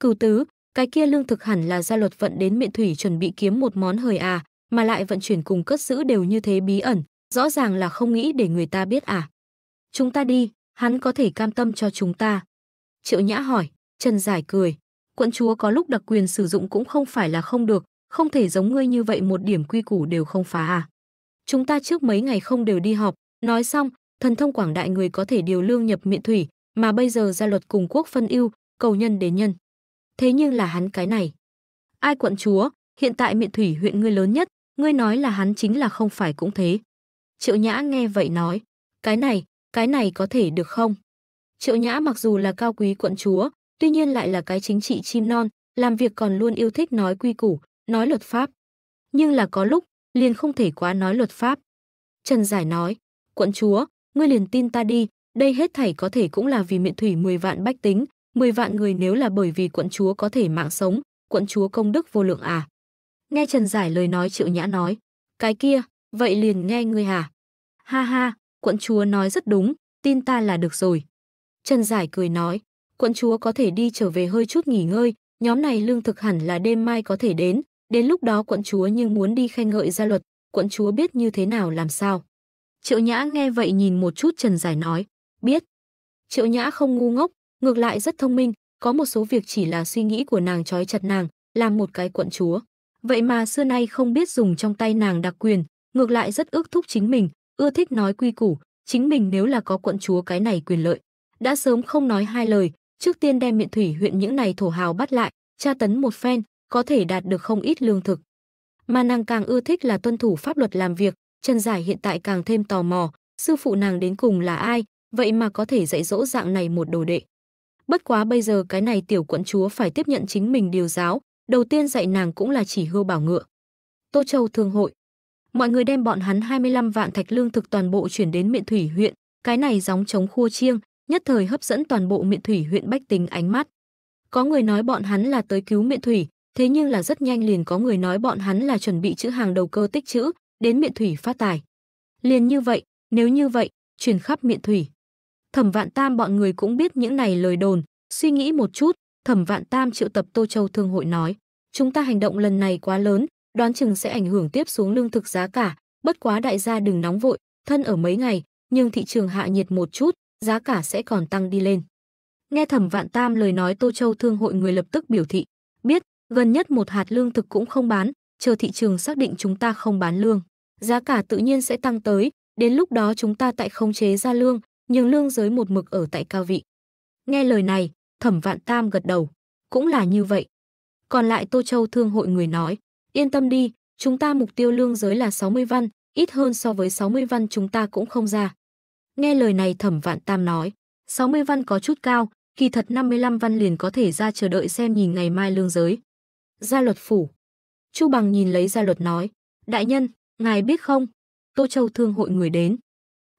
Cửu tứ, cái kia lương thực hẳn là gia luật vận đến miệng thủy chuẩn bị kiếm một món hời à, mà lại vận chuyển cùng cất giữ đều như thế bí ẩn, rõ ràng là không nghĩ để người ta biết à. Chúng ta đi, hắn có thể cam tâm cho chúng ta. Triệu Nhã hỏi, Trần Giải cười, quận chúa có lúc đặc quyền sử dụng cũng không phải là không được, không thể giống ngươi như vậy một điểm quy củ đều không phá à. Chúng ta trước mấy ngày không đều đi họp, nói xong, thần thông quảng đại người có thể điều lương nhập miệng thủy, mà bây giờ gia luật cùng quốc phân ưu, cầu nhân đến nhân thế nhưng là hắn cái này. Ai quận chúa, hiện tại miện thủy huyện ngươi lớn nhất, ngươi nói là hắn chính là không phải cũng thế. Triệu Nhã nghe vậy nói, cái này, cái này có thể được không? Triệu Nhã mặc dù là cao quý quận chúa, tuy nhiên lại là cái chính trị chim non, làm việc còn luôn yêu thích nói quy củ, nói luật pháp. Nhưng là có lúc, liền không thể quá nói luật pháp. Trần Giải nói, quận chúa, ngươi liền tin ta đi, đây hết thảy có thể cũng là vì miện thủy 10 vạn bách tính, 10 vạn người nếu là bởi vì quận chúa có thể mạng sống, quận chúa công đức vô lượng à. Nghe Trần Giải lời nói Triệu Nhã nói, cái kia, vậy liền nghe ngươi hả? Ha ha, quận chúa nói rất đúng, tin ta là được rồi. Trần Giải cười nói, quận chúa có thể đi trở về hơi chút nghỉ ngơi, nhóm này lương thực hẳn là đêm mai có thể đến, đến lúc đó quận chúa nhưng muốn đi khen ngợi gia luật, quận chúa biết như thế nào làm sao. Triệu Nhã nghe vậy nhìn một chút Trần Giải nói, biết. Triệu Nhã không ngu ngốc, ngược lại rất thông minh, có một số việc chỉ là suy nghĩ của nàng trói chặt nàng, làm một cái quận chúa. Vậy mà xưa nay không biết dùng trong tay nàng đặc quyền, ngược lại rất ước thúc chính mình, ưa thích nói quy củ, chính mình nếu là có quận chúa cái này quyền lợi. Đã sớm không nói hai lời, trước tiên đem miệng thủy huyện những này thổ hào bắt lại, tra tấn một phen, có thể đạt được không ít lương thực. Mà nàng càng ưa thích là tuân thủ pháp luật làm việc, Trần Giải hiện tại càng thêm tò mò, sư phụ nàng đến cùng là ai, vậy mà có thể dạy dỗ dạng này một đồ đệ. Bất quá bây giờ cái này tiểu quận chúa phải tiếp nhận chính mình điều giáo, đầu tiên dạy nàng cũng là chỉ hưu bảo ngựa. Tô Châu Thương hội. Mọi người đem bọn hắn 25 vạn thạch lương thực toàn bộ chuyển đến miện thủy huyện, cái này gióng chống khua chiêng, nhất thời hấp dẫn toàn bộ miện thủy huyện bách tính ánh mắt. Có người nói bọn hắn là tới cứu miện thủy, thế nhưng là rất nhanh liền có người nói bọn hắn là chuẩn bị chữ hàng đầu cơ tích chữ, đến miện thủy phát tài. Liền như vậy, nếu như vậy, chuyển khắp miện thủy. Thẩm Vạn Tam bọn người cũng biết những này lời đồn, suy nghĩ một chút, Thẩm Vạn Tam triệu tập Tô Châu Thương hội nói, chúng ta hành động lần này quá lớn, đoán chừng sẽ ảnh hưởng tiếp xuống lương thực giá cả, bất quá đại gia đừng nóng vội, thân ở mấy ngày, nhưng thị trường hạ nhiệt một chút, giá cả sẽ còn tăng đi lên. Nghe Thẩm Vạn Tam lời nói Tô Châu Thương hội người lập tức biểu thị, biết, gần nhất một hạt lương thực cũng không bán, chờ thị trường xác định chúng ta không bán lương, giá cả tự nhiên sẽ tăng tới, đến lúc đó chúng ta tại không chế ra lương, nhưng lương giới một mực ở tại cao vị. Nghe lời này, Thẩm Vạn Tam gật đầu, cũng là như vậy. Còn lại Tô Châu Thương hội người nói, yên tâm đi, chúng ta mục tiêu lương giới là 60 văn, ít hơn so với 60 văn chúng ta cũng không ra. Nghe lời này Thẩm Vạn Tam nói, 60 văn có chút cao, kỳ thật 55 văn liền có thể ra chờ đợi xem nhìn ngày mai lương giới. Gia luật phủ. Chu Bằng nhìn lấy gia luật nói, đại nhân, ngài biết không, Tô Châu Thương hội người đến.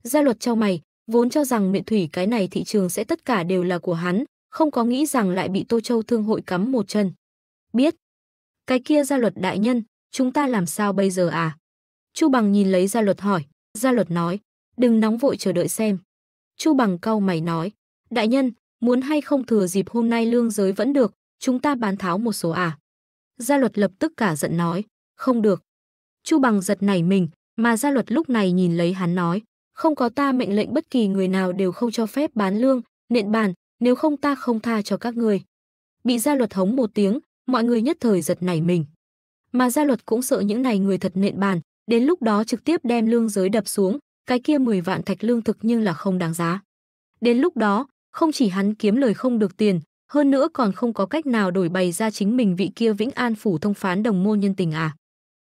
Gia luật trao mày, vốn cho rằng miệng thủy cái này thị trường sẽ tất cả đều là của hắn, không có nghĩ rằng lại bị Tô Châu Thương hội cắm một chân. Biết. Cái kia gia luật đại nhân, chúng ta làm sao bây giờ à? Chu Bằng nhìn lấy gia luật hỏi, gia luật nói, đừng nóng vội chờ đợi xem. Chu Bằng cau mày nói, đại nhân, muốn hay không thừa dịp hôm nay lương giới vẫn được, chúng ta bán tháo một số à? Gia luật lập tức cả giận nói, không được. Chu Bằng giật nảy mình, mà gia luật lúc này nhìn lấy hắn nói, không có ta mệnh lệnh bất kỳ người nào đều không cho phép bán lương, nện bàn, nếu không ta không tha cho các người. Bị gia luật hống một tiếng, mọi người nhất thời giật nảy mình. Mà gia luật cũng sợ những này người thật nện bàn, đến lúc đó trực tiếp đem lương giới đập xuống, cái kia 10 vạn thạch lương thực nhưng là không đáng giá. Đến lúc đó, không chỉ hắn kiếm lời không được tiền, hơn nữa còn không có cách nào đổi bày ra chính mình vị kia Vĩnh An phủ thông phán đồng môn nhân tình à.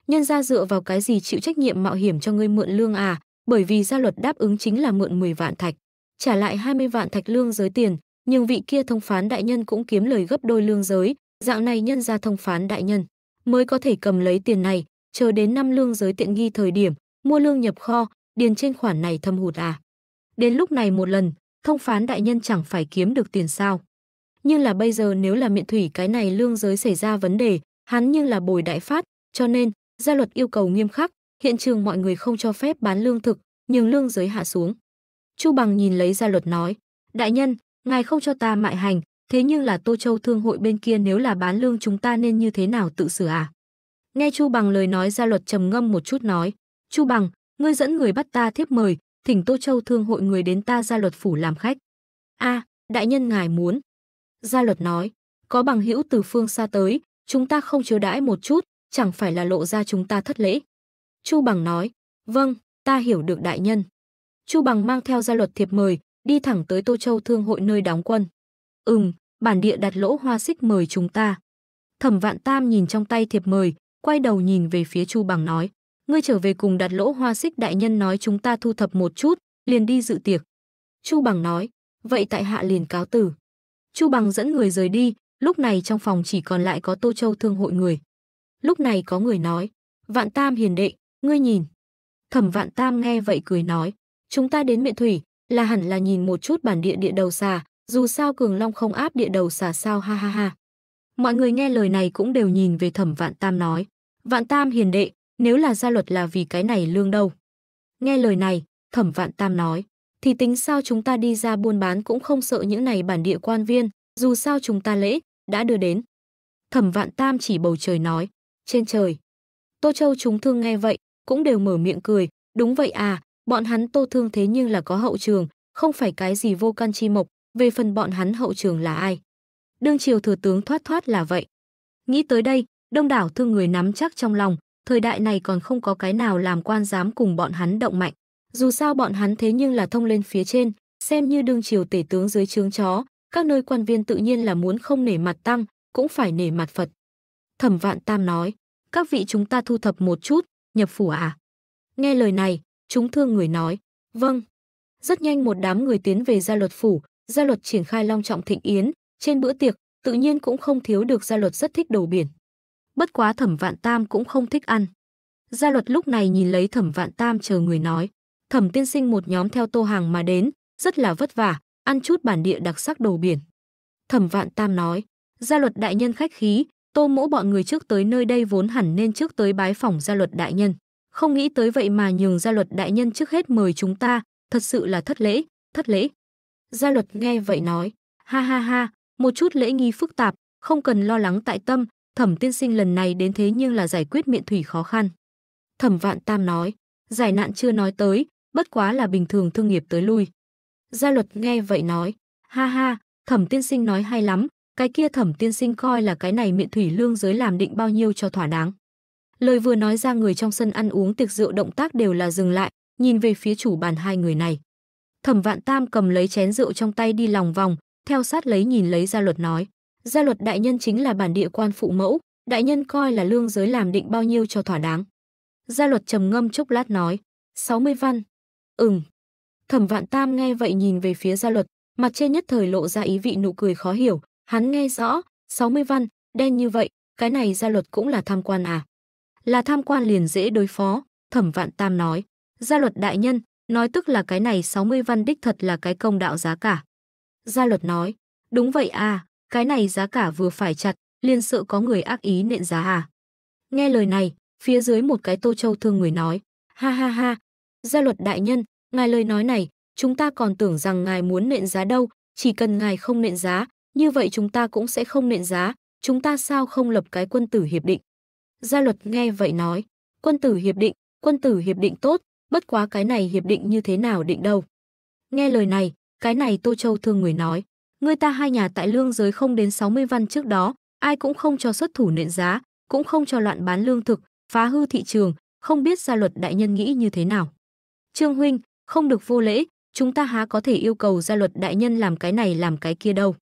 Nhân ra dựa vào cái gì chịu trách nhiệm mạo hiểm cho ngươi mượn lương à, bởi vì gia luật đáp ứng chính là mượn 10 vạn thạch, trả lại 20 vạn thạch lương giới tiền, nhưng vị kia thông phán đại nhân cũng kiếm lời gấp đôi lương giới, dạng này nhân ra thông phán đại nhân mới có thể cầm lấy tiền này, chờ đến năm lương giới tiện nghi thời điểm, mua lương nhập kho, điền trên khoản này thâm hụt à. Đến lúc này một lần, thông phán đại nhân chẳng phải kiếm được tiền sao. Nhưng là bây giờ nếu là miệng thủy cái này lương giới xảy ra vấn đề, hắn nhưng là bồi đại phát, cho nên gia luật yêu cầu nghiêm khắc, hiện trường mọi người không cho phép bán lương thực, nhưng lương giới hạ xuống. Chu Bằng nhìn lấy ra luật nói, đại nhân, ngài không cho ta mại hành, thế nhưng là Tô Châu Thương hội bên kia nếu là bán lương chúng ta nên như thế nào tự xử à? Nghe Chu Bằng lời nói ra luật trầm ngâm một chút nói, Chu Bằng, ngươi dẫn người bắt ta thiếp mời, thỉnh Tô Châu Thương hội người đến ta ra luật phủ làm khách. a à, đại nhân ngài muốn. Gia luật nói, có bằng hữu từ phương xa tới, chúng ta không chiếu đãi một chút, chẳng phải là lộ ra chúng ta thất lễ. Chu Bằng nói, vâng, ta hiểu được đại nhân. Chu Bằng mang theo gia luật thiệp mời, đi thẳng tới Tô Châu Thương hội nơi đóng quân. Ừm, bản địa đặt lỗ hoa xích mời chúng ta. Thẩm Vạn Tam nhìn trong tay thiệp mời, quay đầu nhìn về phía Chu Bằng nói, ngươi trở về cùng đặt lỗ hoa xích đại nhân nói chúng ta thu thập một chút, liền đi dự tiệc. Chu Bằng nói, vậy tại hạ liền cáo tử. Chu Bằng dẫn người rời đi, lúc này trong phòng chỉ còn lại có Tô Châu Thương hội người. Lúc này có người nói, Vạn Tam hiền đệ, ngươi nhìn. Thẩm Vạn Tam nghe vậy cười nói, chúng ta đến miệng thủy, là hẳn là nhìn một chút bản địa địa đầu xà, dù sao Cường Long không áp địa đầu xà sao ha ha ha. Mọi người nghe lời này cũng đều nhìn về Thẩm Vạn Tam nói, Vạn Tam hiền đệ, nếu là gia luật là vì cái này lương đâu. Nghe lời này, Thẩm Vạn Tam nói, thì tính sao chúng ta đi ra buôn bán cũng không sợ những này bản địa quan viên, dù sao chúng ta lễ, đã đưa đến. Thẩm Vạn Tam chỉ bầu trời nói, trên trời. Tô Châu chúng thương nghe vậy, cũng đều mở miệng cười, đúng vậy à, bọn hắn Tô Thương thế nhưng là có hậu trường, không phải cái gì vô căn chi mộc, về phần bọn hắn hậu trường là ai. Đương triều thừa tướng thoát thoát là vậy. Nghĩ tới đây, đông đảo thương người nắm chắc trong lòng, thời đại này còn không có cái nào làm quan dám cùng bọn hắn động mạnh. Dù sao bọn hắn thế nhưng là thông lên phía trên, xem như đương triều tể tướng dưới trướng chó, các nơi quan viên tự nhiên là muốn không nể mặt tăng, cũng phải nể mặt Phật. Thẩm Vạn Tam nói, các vị chúng ta thu thập một chút, nhập phủ à? Nghe lời này, chúng thương người nói, vâng. Rất nhanh một đám người tiến về gia luật phủ, gia luật triển khai long trọng thịnh yến, trên bữa tiệc, tự nhiên cũng không thiếu được gia luật rất thích đồ biển. Bất quá thẩm vạn tam cũng không thích ăn. Gia luật lúc này nhìn lấy thẩm vạn tam chờ người nói, thẩm tiên sinh một nhóm theo tô hàng mà đến, rất là vất vả, ăn chút bản địa đặc sắc đồ biển. Thẩm vạn tam nói, gia luật đại nhân khách khí, Tô mỗ bọn người trước tới nơi đây vốn hẳn nên trước tới bái phỏng gia luật đại nhân. Không nghĩ tới vậy mà nhường gia luật đại nhân trước hết mời chúng ta, thật sự là thất lễ, thất lễ. Gia luật nghe vậy nói, ha ha ha, một chút lễ nghi phức tạp, không cần lo lắng tại tâm, thẩm tiên sinh lần này đến thế nhưng là giải quyết miệng thủy khó khăn. Thẩm vạn tam nói, giải nạn chưa nói tới, bất quá là bình thường thương nghiệp tới lui. Gia luật nghe vậy nói, ha ha, thẩm tiên sinh nói hay lắm, cái kia thẩm tiên sinh coi là cái này miệng thủy lương giới làm định bao nhiêu cho thỏa đáng. Lời vừa nói ra người trong sân ăn uống tiệc rượu động tác đều là dừng lại, nhìn về phía chủ bàn hai người này. Thẩm Vạn Tam cầm lấy chén rượu trong tay đi lòng vòng, theo sát lấy nhìn lấy gia luật nói. Gia luật đại nhân chính là bản địa quan phụ mẫu, đại nhân coi là lương giới làm định bao nhiêu cho thỏa đáng. Gia luật trầm ngâm chốc lát nói, 60 văn. Ừm. Thẩm Vạn Tam nghe vậy nhìn về phía gia luật, mặt trên nhất thời lộ ra ý vị nụ cười khó hiểu, Hắn nghe rõ, 60 văn, đen như vậy, cái này gia luật cũng là tham quan à? Là tham quan liền dễ đối phó, thẩm vạn tam nói. Gia luật đại nhân, nói tức là cái này 60 văn đích thật là cái công đạo giá cả. Gia luật nói, đúng vậy à, cái này giá cả vừa phải chặt, liền sợ có người ác ý nện giá à. Nghe lời này, phía dưới một cái tô châu thương người nói, ha ha ha, gia luật đại nhân, ngài lời nói này, chúng ta còn tưởng rằng ngài muốn nện giá đâu, chỉ cần ngài không nện giá, như vậy chúng ta cũng sẽ không nện giá, chúng ta sao không lập cái quân tử hiệp định? Gia luật nghe vậy nói, quân tử hiệp định, quân tử hiệp định tốt, bất quá cái này hiệp định như thế nào định đâu. Nghe lời này, cái này Tô Châu thương người nói, người ta hai nhà tại lương giới không đến 60 văn trước đó, ai cũng không cho xuất thủ nện giá, cũng không cho loạn bán lương thực, phá hư thị trường, không biết gia luật đại nhân nghĩ như thế nào. Trương huynh, không được vô lễ, chúng ta há có thể yêu cầu gia luật đại nhân làm cái này làm cái kia đâu.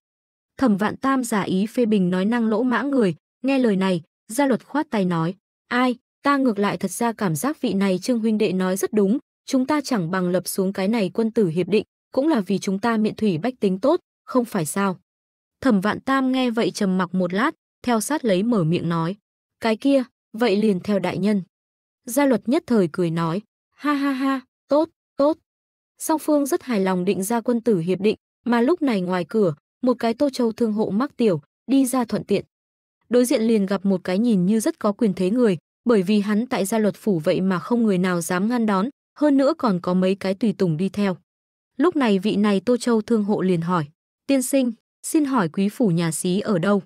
Thẩm Vạn Tam giả ý phê bình nói năng lỗ mãng người, nghe lời này, gia luật khoát tay nói, ai, ta ngược lại thật ra cảm giác vị này Trương huynh đệ nói rất đúng, chúng ta chẳng bằng lập xuống cái này quân tử hiệp định, cũng là vì chúng ta miện thủy bách tính tốt, không phải sao. Thẩm Vạn Tam nghe vậy trầm mặc một lát, theo sát lấy mở miệng nói, cái kia, vậy liền theo đại nhân. Gia luật nhất thời cười nói, ha ha ha, tốt, tốt. Song phương rất hài lòng định ra quân tử hiệp định, mà lúc này ngoài cửa, một cái tô châu thương hộ mắc tiểu, đi ra thuận tiện. Đối diện liền gặp một cái nhìn như rất có quyền thế người, bởi vì hắn tại gia luật phủ vậy mà không người nào dám ngăn đón, hơn nữa còn có mấy cái tùy tùng đi theo. Lúc này vị này Tô Châu thương hộ liền hỏi, tiên sinh, xin hỏi quý phủ nhà xí ở đâu?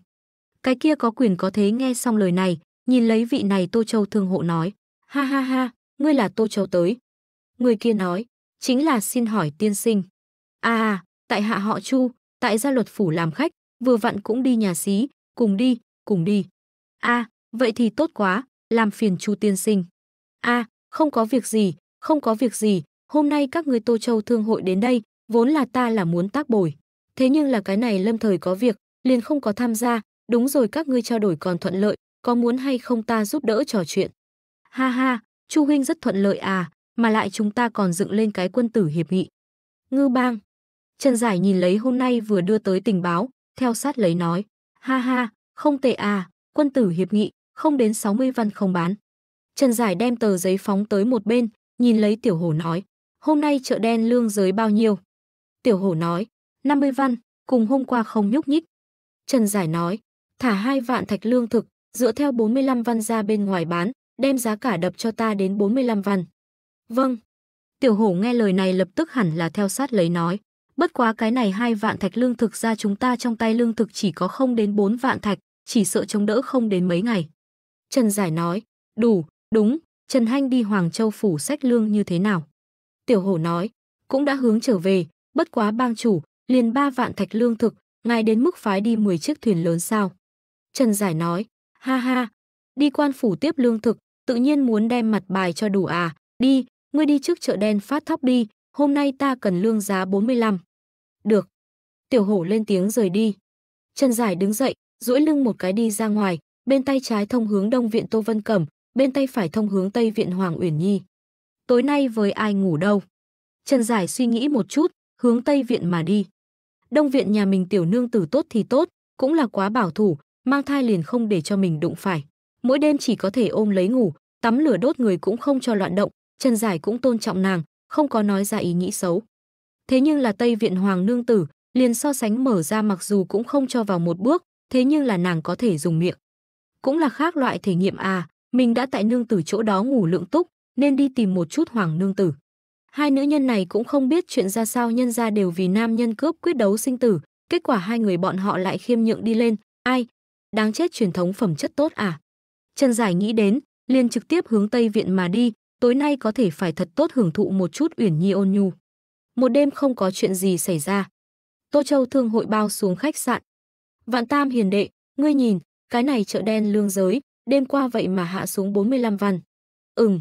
Cái kia có quyền có thế nghe xong lời này, nhìn lấy vị này Tô Châu thương hộ nói, ha ha ha, ngươi là Tô Châu tới. Người kia nói, chính là xin hỏi tiên sinh. À, à tại hạ họ Chu, tại gia luật phủ làm khách, vừa vặn cũng đi nhà xí, cùng đi, cùng đi. A, à, vậy thì tốt quá, làm phiền Chu tiên sinh. A, à, không có việc gì, không có việc gì, hôm nay các người Tô Châu thương hội đến đây, vốn là ta là muốn tác bồi. Thế nhưng là cái này lâm thời có việc, liền không có tham gia, đúng rồi các ngươi trao đổi còn thuận lợi, có muốn hay không ta giúp đỡ trò chuyện. Ha ha, Chu huynh rất thuận lợi à, mà lại chúng ta còn dựng lên cái quân tử hiệp nghị. Ngư bang, Trần Giải nhìn lấy hôm nay vừa đưa tới tình báo, theo sát lấy nói, ha ha, không tệ à, quân tử hiệp nghị, không đến 60 văn không bán. Trần Giải đem tờ giấy phóng tới một bên, nhìn lấy tiểu hổ nói, hôm nay chợ đen lương giới bao nhiêu? Tiểu hổ nói, 50 văn, cùng hôm qua không nhúc nhích. Trần Giải nói, thả hai vạn thạch lương thực, dựa theo 45 văn ra bên ngoài bán, đem giá cả đập cho ta đến 45 văn. Vâng. Tiểu hổ nghe lời này lập tức hẳn là theo sát lấy nói. Bất quá cái này hai vạn thạch lương thực ra chúng ta trong tay lương thực chỉ có không đến 4 vạn thạch, chỉ sợ chống đỡ không đến mấy ngày. Trần Giải nói, đủ, đúng, Trần Hanh đi Hoàng Châu phủ sách lương như thế nào? Tiểu hổ nói, cũng đã hướng trở về, bất quá bang chủ, liền ba vạn thạch lương thực, ngài đến mức phái đi 10 chiếc thuyền lớn sao? Trần Giải nói, ha ha, đi quan phủ tiếp lương thực, tự nhiên muốn đem mặt bài cho đủ à, đi, ngươi đi trước chợ đen phát thóc đi, hôm nay ta cần lương giá 45. Được. Tiểu hổ lên tiếng rời đi. Trần Giải đứng dậy, duỗi lưng một cái đi ra ngoài, bên tay trái thông hướng Đông viện Tô Vân Cẩm, bên tay phải thông hướng Tây viện Hoàng Uyển Nhi. Tối nay với ai ngủ đâu? Trần Giải suy nghĩ một chút, hướng Tây viện mà đi. Đông viện nhà mình tiểu nương tử tốt thì tốt, cũng là quá bảo thủ, mang thai liền không để cho mình đụng phải. Mỗi đêm chỉ có thể ôm lấy ngủ, tắm lửa đốt người cũng không cho loạn động, Trần Giải cũng tôn trọng nàng, không có nói ra ý nghĩ xấu. Thế nhưng là Tây Viện Hoàng Nương Tử, liền so sánh mở ra mặc dù cũng không cho vào một bước, thế nhưng là nàng có thể dùng miệng. Cũng là khác loại thể nghiệm à, mình đã tại Nương Tử chỗ đó ngủ lượng túc, nên đi tìm một chút Hoàng Nương Tử. Hai nữ nhân này cũng không biết chuyện ra sao nhân ra đều vì nam nhân cướp quyết đấu sinh tử, kết quả hai người bọn họ lại khiêm nhượng đi lên, ai? Đáng chết truyền thống phẩm chất tốt à? Trần Giải nghĩ đến, liền trực tiếp hướng Tây Viện mà đi, tối nay có thể phải thật tốt hưởng thụ một chút uyển nhi ôn nhu. Một đêm không có chuyện gì xảy ra. Tô Châu thương hội bao xuống khách sạn. Vạn Tam hiền đệ, ngươi nhìn, cái này chợ đen lương giới, đêm qua vậy mà hạ xuống 45 văn. Ừm.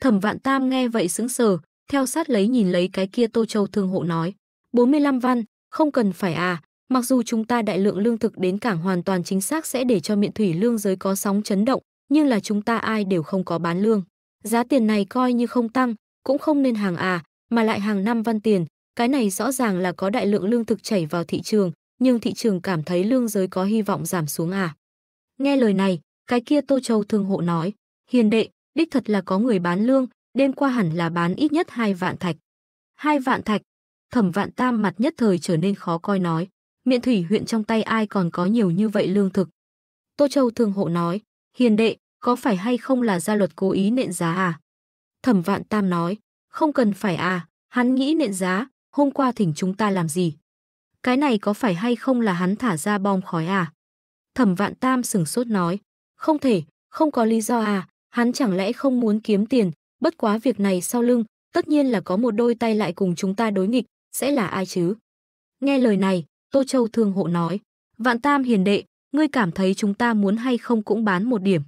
Thẩm Vạn Tam nghe vậy sững sờ, theo sát lấy nhìn lấy cái kia Tô Châu thương hộ nói. 45 văn, không cần phải à, mặc dù chúng ta đại lượng lương thực đến cảng hoàn toàn chính xác sẽ để cho miệng thủy lương giới có sóng chấn động, nhưng là chúng ta ai đều không có bán lương. Giá tiền này coi như không tăng, cũng không nên hàng à, mà lại hàng năm văn tiền, cái này rõ ràng là có đại lượng lương thực chảy vào thị trường, nhưng thị trường cảm thấy lương giới có hy vọng giảm xuống à. Nghe lời này, cái kia Tô Châu thương hộ nói, hiền đệ, đích thật là có người bán lương, đêm qua hẳn là bán ít nhất hai vạn thạch. Hai vạn thạch, thẩm vạn tam mặt nhất thời trở nên khó coi nói, miệng thủy huyện trong tay ai còn có nhiều như vậy lương thực. Tô Châu thương hộ nói, hiền đệ, có phải hay không là gia luật cố ý nện giá à? Thẩm Vạn Tam nói, không cần phải à, hắn nghĩ nện giá, hôm qua thỉnh chúng ta làm gì? Cái này có phải hay không là hắn thả ra bom khói à? Thẩm Vạn Tam sừng sốt nói, không thể, không có lý do à, hắn chẳng lẽ không muốn kiếm tiền, bất quá việc này sau lưng, tất nhiên là có một đôi tay lại cùng chúng ta đối nghịch, sẽ là ai chứ? Nghe lời này, Tô Châu Thương Hộ nói, Vạn Tam hiền đệ, ngươi cảm thấy chúng ta muốn hay không cũng bán một điểm.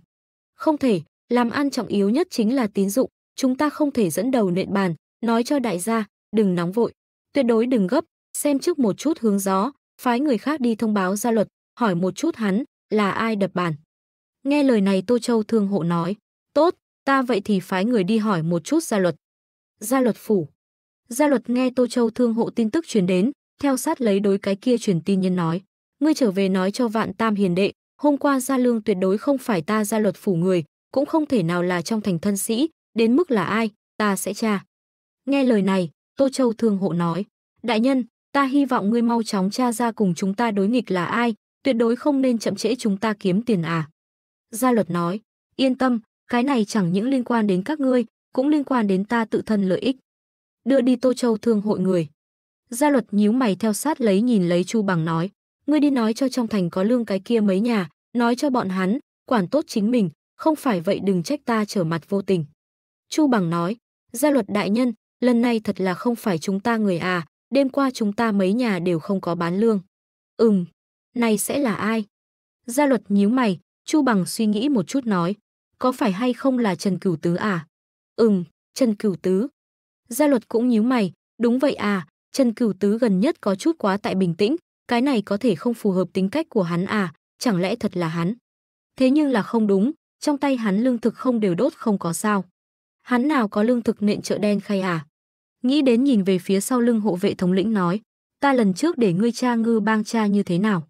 Không thể, làm ăn trọng yếu nhất chính là tín dụng, chúng ta không thể dẫn đầu nện bàn, nói cho đại gia, đừng nóng vội, tuyệt đối đừng gấp, xem trước một chút hướng gió, phái người khác đi thông báo ra luật, hỏi một chút hắn, là ai đập bàn. Nghe lời này Tô Châu thương hộ nói, tốt, ta vậy thì phái người đi hỏi một chút gia luật. Gia luật phủ. Gia luật nghe Tô Châu thương hộ tin tức truyền đến, theo sát lấy đối cái kia truyền tin nhân nói. Ngươi trở về nói cho vạn tam hiền đệ, hôm qua gia lương tuyệt đối không phải ta ra luật phủ người, cũng không thể nào là trong thành thân sĩ, đến mức là ai, ta sẽ tra. Nghe lời này, Tô Châu thương hộ nói, đại nhân, ta hy vọng ngươi mau chóng tra ra cùng chúng ta đối nghịch là ai, tuyệt đối không nên chậm trễ chúng ta kiếm tiền à. Gia luật nói, yên tâm, cái này chẳng những liên quan đến các ngươi, cũng liên quan đến ta tự thân lợi ích. Đưa đi Tô Châu thương hội người. Gia luật nhíu mày theo sát lấy nhìn lấy Chu Bằng nói, ngươi đi nói cho trong thành có lương cái kia mấy nhà, nói cho bọn hắn, quản tốt chính mình, không phải vậy đừng trách ta trở mặt vô tình. Chu Bằng nói, gia luật đại nhân, lần này thật là không phải chúng ta người à, đêm qua chúng ta mấy nhà đều không có bán lương. Ừm, này sẽ là ai? Gia luật nhíu mày, Chu Bằng suy nghĩ một chút nói, có phải hay không là Trần Cửu Tứ à? Ừm, Trần Cửu Tứ. Gia luật cũng nhíu mày, đúng vậy à, Trần Cửu Tứ gần nhất có chút quá tại bình tĩnh, cái này có thể không phù hợp tính cách của hắn à, chẳng lẽ thật là hắn. Thế nhưng là không đúng, trong tay hắn lương thực không đều đốt không có sao. Hắn nào có lương thực nện chợ đen khay à? Nghĩ đến nhìn về phía sau lưng hộ vệ thống lĩnh nói, ta lần trước để ngươi cha ngư bang cha như thế nào?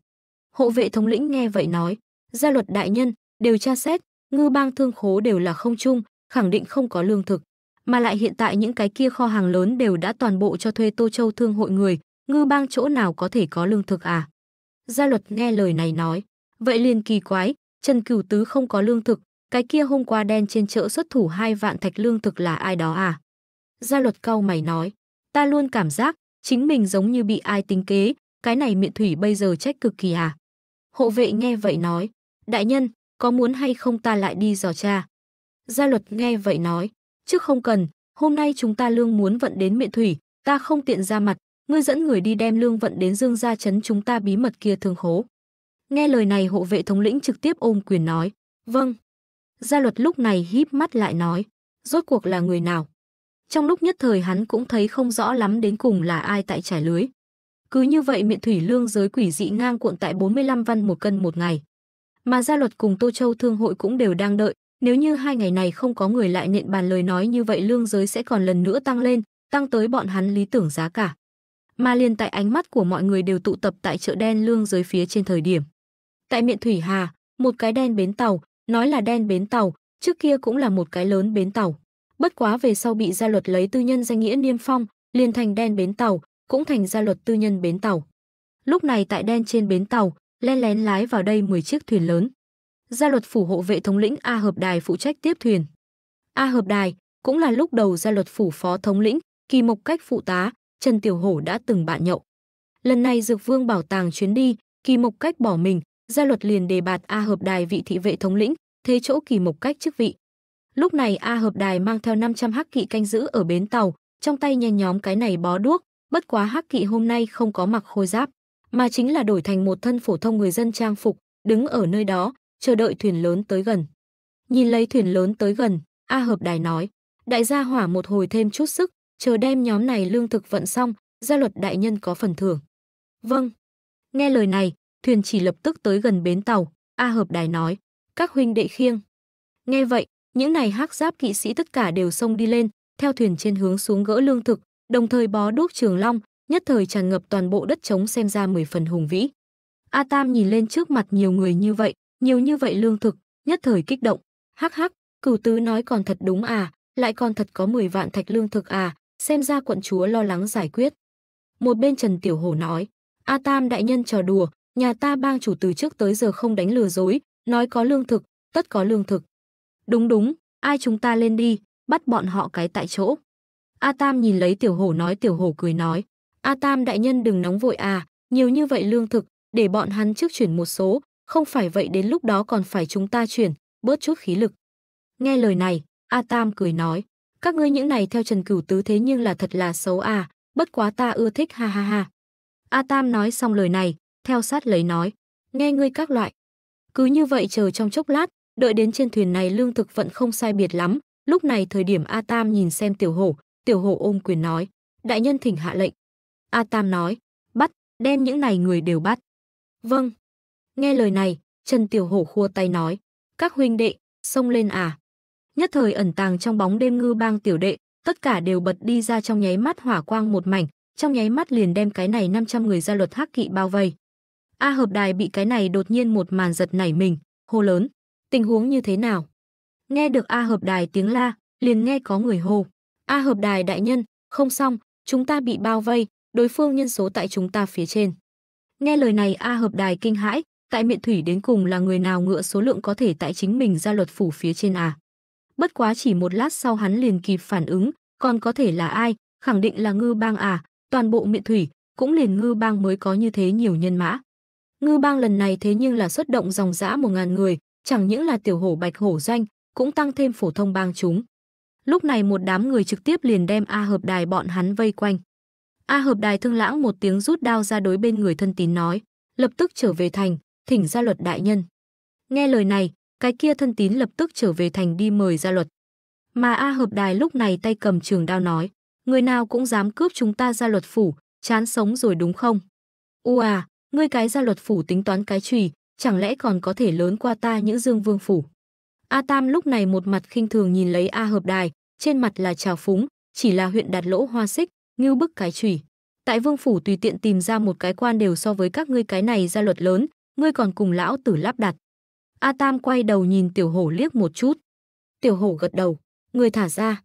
Hộ vệ thống lĩnh nghe vậy nói, gia luật đại nhân, đều tra xét, ngư bang thương khố đều là không chung, khẳng định không có lương thực. Mà lại hiện tại những cái kia kho hàng lớn đều đã toàn bộ cho thuê Tô Châu Thương hội người, ngư bang chỗ nào có thể có lương thực à? Gia luật nghe lời này nói, vậy liền kỳ quái, Trần Cửu Tứ không có lương thực, cái kia hôm qua đen trên chợ xuất thủ hai vạn thạch lương thực là ai đó à? Gia luật cau mày nói, ta luôn cảm giác, chính mình giống như bị ai tính kế, cái này miệng thủy bây giờ trách cực kỳ à? Hộ vệ nghe vậy nói, đại nhân, có muốn hay không ta lại đi dò tra? Gia luật nghe vậy nói, chứ không cần, hôm nay chúng ta lương muốn vận đến miệng thủy, ta không tiện ra mặt, ngươi dẫn người đi đem lương vận đến dương gia chấn chúng ta bí mật kia thường hố. Nghe lời này hộ vệ thống lĩnh trực tiếp ôm quyền nói, vâng. Gia luật lúc này híp mắt lại nói, rốt cuộc là người nào? Trong lúc nhất thời hắn cũng thấy không rõ lắm đến cùng là ai tại trải lưới. Cứ như vậy miệng thủy lương giới quỷ dị ngang cuộn tại 45 văn một cân một ngày. Mà gia luật cùng Tô Châu Thương hội cũng đều đang đợi, nếu như hai ngày này không có người lại nện bàn lời nói như vậy lương giới sẽ còn lần nữa tăng lên, tăng tới bọn hắn lý tưởng giá cả mà liền tại ánh mắt của mọi người đều tụ tập tại chợ đen lương dưới phía trên thời điểm. Tại miệng Thủy Hà, một cái đen bến tàu, nói là đen bến tàu, trước kia cũng là một cái lớn bến tàu. Bất quá về sau bị gia luật lấy tư nhân danh nghĩa niêm phong, liền thành đen bến tàu, cũng thành gia luật tư nhân bến tàu. Lúc này tại đen trên bến tàu, len lén lái vào đây 10 chiếc thuyền lớn. Gia luật phủ hộ vệ thống lĩnh A Hợp Đài phụ trách tiếp thuyền. A Hợp Đài cũng là lúc đầu gia luật phủ phó thống lĩnh, kỳ mục cách phụ tá, Trần Tiểu Hổ đã từng bạn nhậu. Lần này Dược Vương bảo tàng chuyến đi, Kỳ Mộc Cách bỏ mình, gia luật liền đề bạt A Hợp Đài vị thị vệ thống lĩnh, thế chỗ Kỳ Mộc Cách chức vị. Lúc này A Hợp Đài mang theo 500 hắc kỵ canh giữ ở bến tàu, trong tay nhen nhóm cái này bó đuốc, bất quá hắc kỵ hôm nay không có mặc khôi giáp, mà chính là đổi thành một thân phổ thông người dân trang phục, đứng ở nơi đó, chờ đợi thuyền lớn tới gần. Nhìn lấy thuyền lớn tới gần, A Hợp Đài nói, đại gia hỏa một hồi thêm chút sức, chờ đem nhóm này lương thực vận xong, gia luật đại nhân có phần thưởng. Vâng. Nghe lời này, thuyền chỉ lập tức tới gần bến tàu, A Hợp Đài nói, các huynh đệ khiêng. Nghe vậy, những này hắc giáp kỵ sĩ tất cả đều xông đi lên, theo thuyền trên hướng xuống gỡ lương thực, đồng thời bó đuốc trường long, nhất thời tràn ngập toàn bộ đất trống xem ra mười phần hùng vĩ. A Tam nhìn lên trước mặt nhiều người như vậy, nhiều như vậy lương thực, nhất thời kích động. Hắc hắc, cửu tứ nói còn thật đúng à, lại còn thật có 10 vạn thạch lương thực à, xem ra quận chúa lo lắng giải quyết. Một bên Trần Tiểu Hổ nói, A Tam đại nhân trò đùa, nhà ta bang chủ từ trước tới giờ không đánh lừa dối, nói có lương thực, tất có lương thực. Đúng đúng, ai chúng ta lên đi, bắt bọn họ cái tại chỗ. A Tam nhìn lấy Tiểu Hổ nói Tiểu Hổ cười nói, A Tam đại nhân đừng nóng vội à, nhiều như vậy lương thực, để bọn hắn trước chuyển một số, không phải vậy đến lúc đó còn phải chúng ta chuyển, bớt chút khí lực. Nghe lời này, A Tam cười nói, các ngươi những này theo Trần Cửu Tứ thế nhưng là thật là xấu à, bất quá ta ưa thích ha ha ha. A Tam nói xong lời này, theo sát lấy nói, nghe ngươi các loại. Cứ như vậy chờ trong chốc lát, đợi đến trên thuyền này lương thực vẫn không sai biệt lắm, lúc này thời điểm A Tam nhìn xem tiểu hổ, tiểu hổ ôm quyền nói, đại nhân thỉnh hạ lệnh. A Tam nói, bắt, đem những này người đều bắt. Vâng. Nghe lời này, Trần Tiểu Hổ khua tay nói, các huynh đệ, xông lên à nhất thời ẩn tàng trong bóng đêm ngư bang tiểu đệ, tất cả đều bật đi ra trong nháy mắt hỏa quang một mảnh, trong nháy mắt liền đem cái này 500 người ra luật hắc kỵ bao vây. A hợp đài bị cái này đột nhiên một màn giật nảy mình, hô lớn, tình huống như thế nào? Nghe được A hợp đài tiếng la, liền nghe có người hô, A hợp đài đại nhân, không xong, chúng ta bị bao vây, đối phương nhân số tại chúng ta phía trên. Nghe lời này A hợp đài kinh hãi, tại miệng thủy đến cùng là người nào ngựa số lượng có thể tại chính mình ra luật phủ phía trên à? Bất quá chỉ một lát sau hắn liền kịp phản ứng, còn có thể là ai, khẳng định là ngư bang à, toàn bộ miện thủy, cũng liền ngư bang mới có như thế nhiều nhân mã. Ngư bang lần này thế nhưng là xuất động dòng dã một ngàn người, chẳng những là tiểu hổ bạch hổ doanh, cũng tăng thêm phổ thông bang chúng. Lúc này một đám người trực tiếp liền đem A hợp đài bọn hắn vây quanh. A hợp đài thương lãng một tiếng rút đao ra đối bên người thân tín nói, lập tức trở về thành, thỉnh ra luật đại nhân. Nghe lời này, cái kia thân tín lập tức trở về thành đi mời ra luật. Mà A hợp đài lúc này tay cầm trường đao nói, người nào cũng dám cướp chúng ta ra luật phủ, chán sống rồi đúng không? U à, ngươi cái ra luật phủ tính toán cái chùy, chẳng lẽ còn có thể lớn qua ta những dương vương phủ? A Tam lúc này một mặt khinh thường nhìn lấy A hợp đài, trên mặt là trào phúng, chỉ là huyện đặt lỗ hoa xích, ngưu bức cái chùy. Tại vương phủ tùy tiện tìm ra một cái quan đều so với các ngươi cái này ra luật lớn, ngươi còn cùng lão tử lắp đặt. A Tam quay đầu nhìn tiểu hổ liếc một chút. Tiểu hổ gật đầu, người thả ra.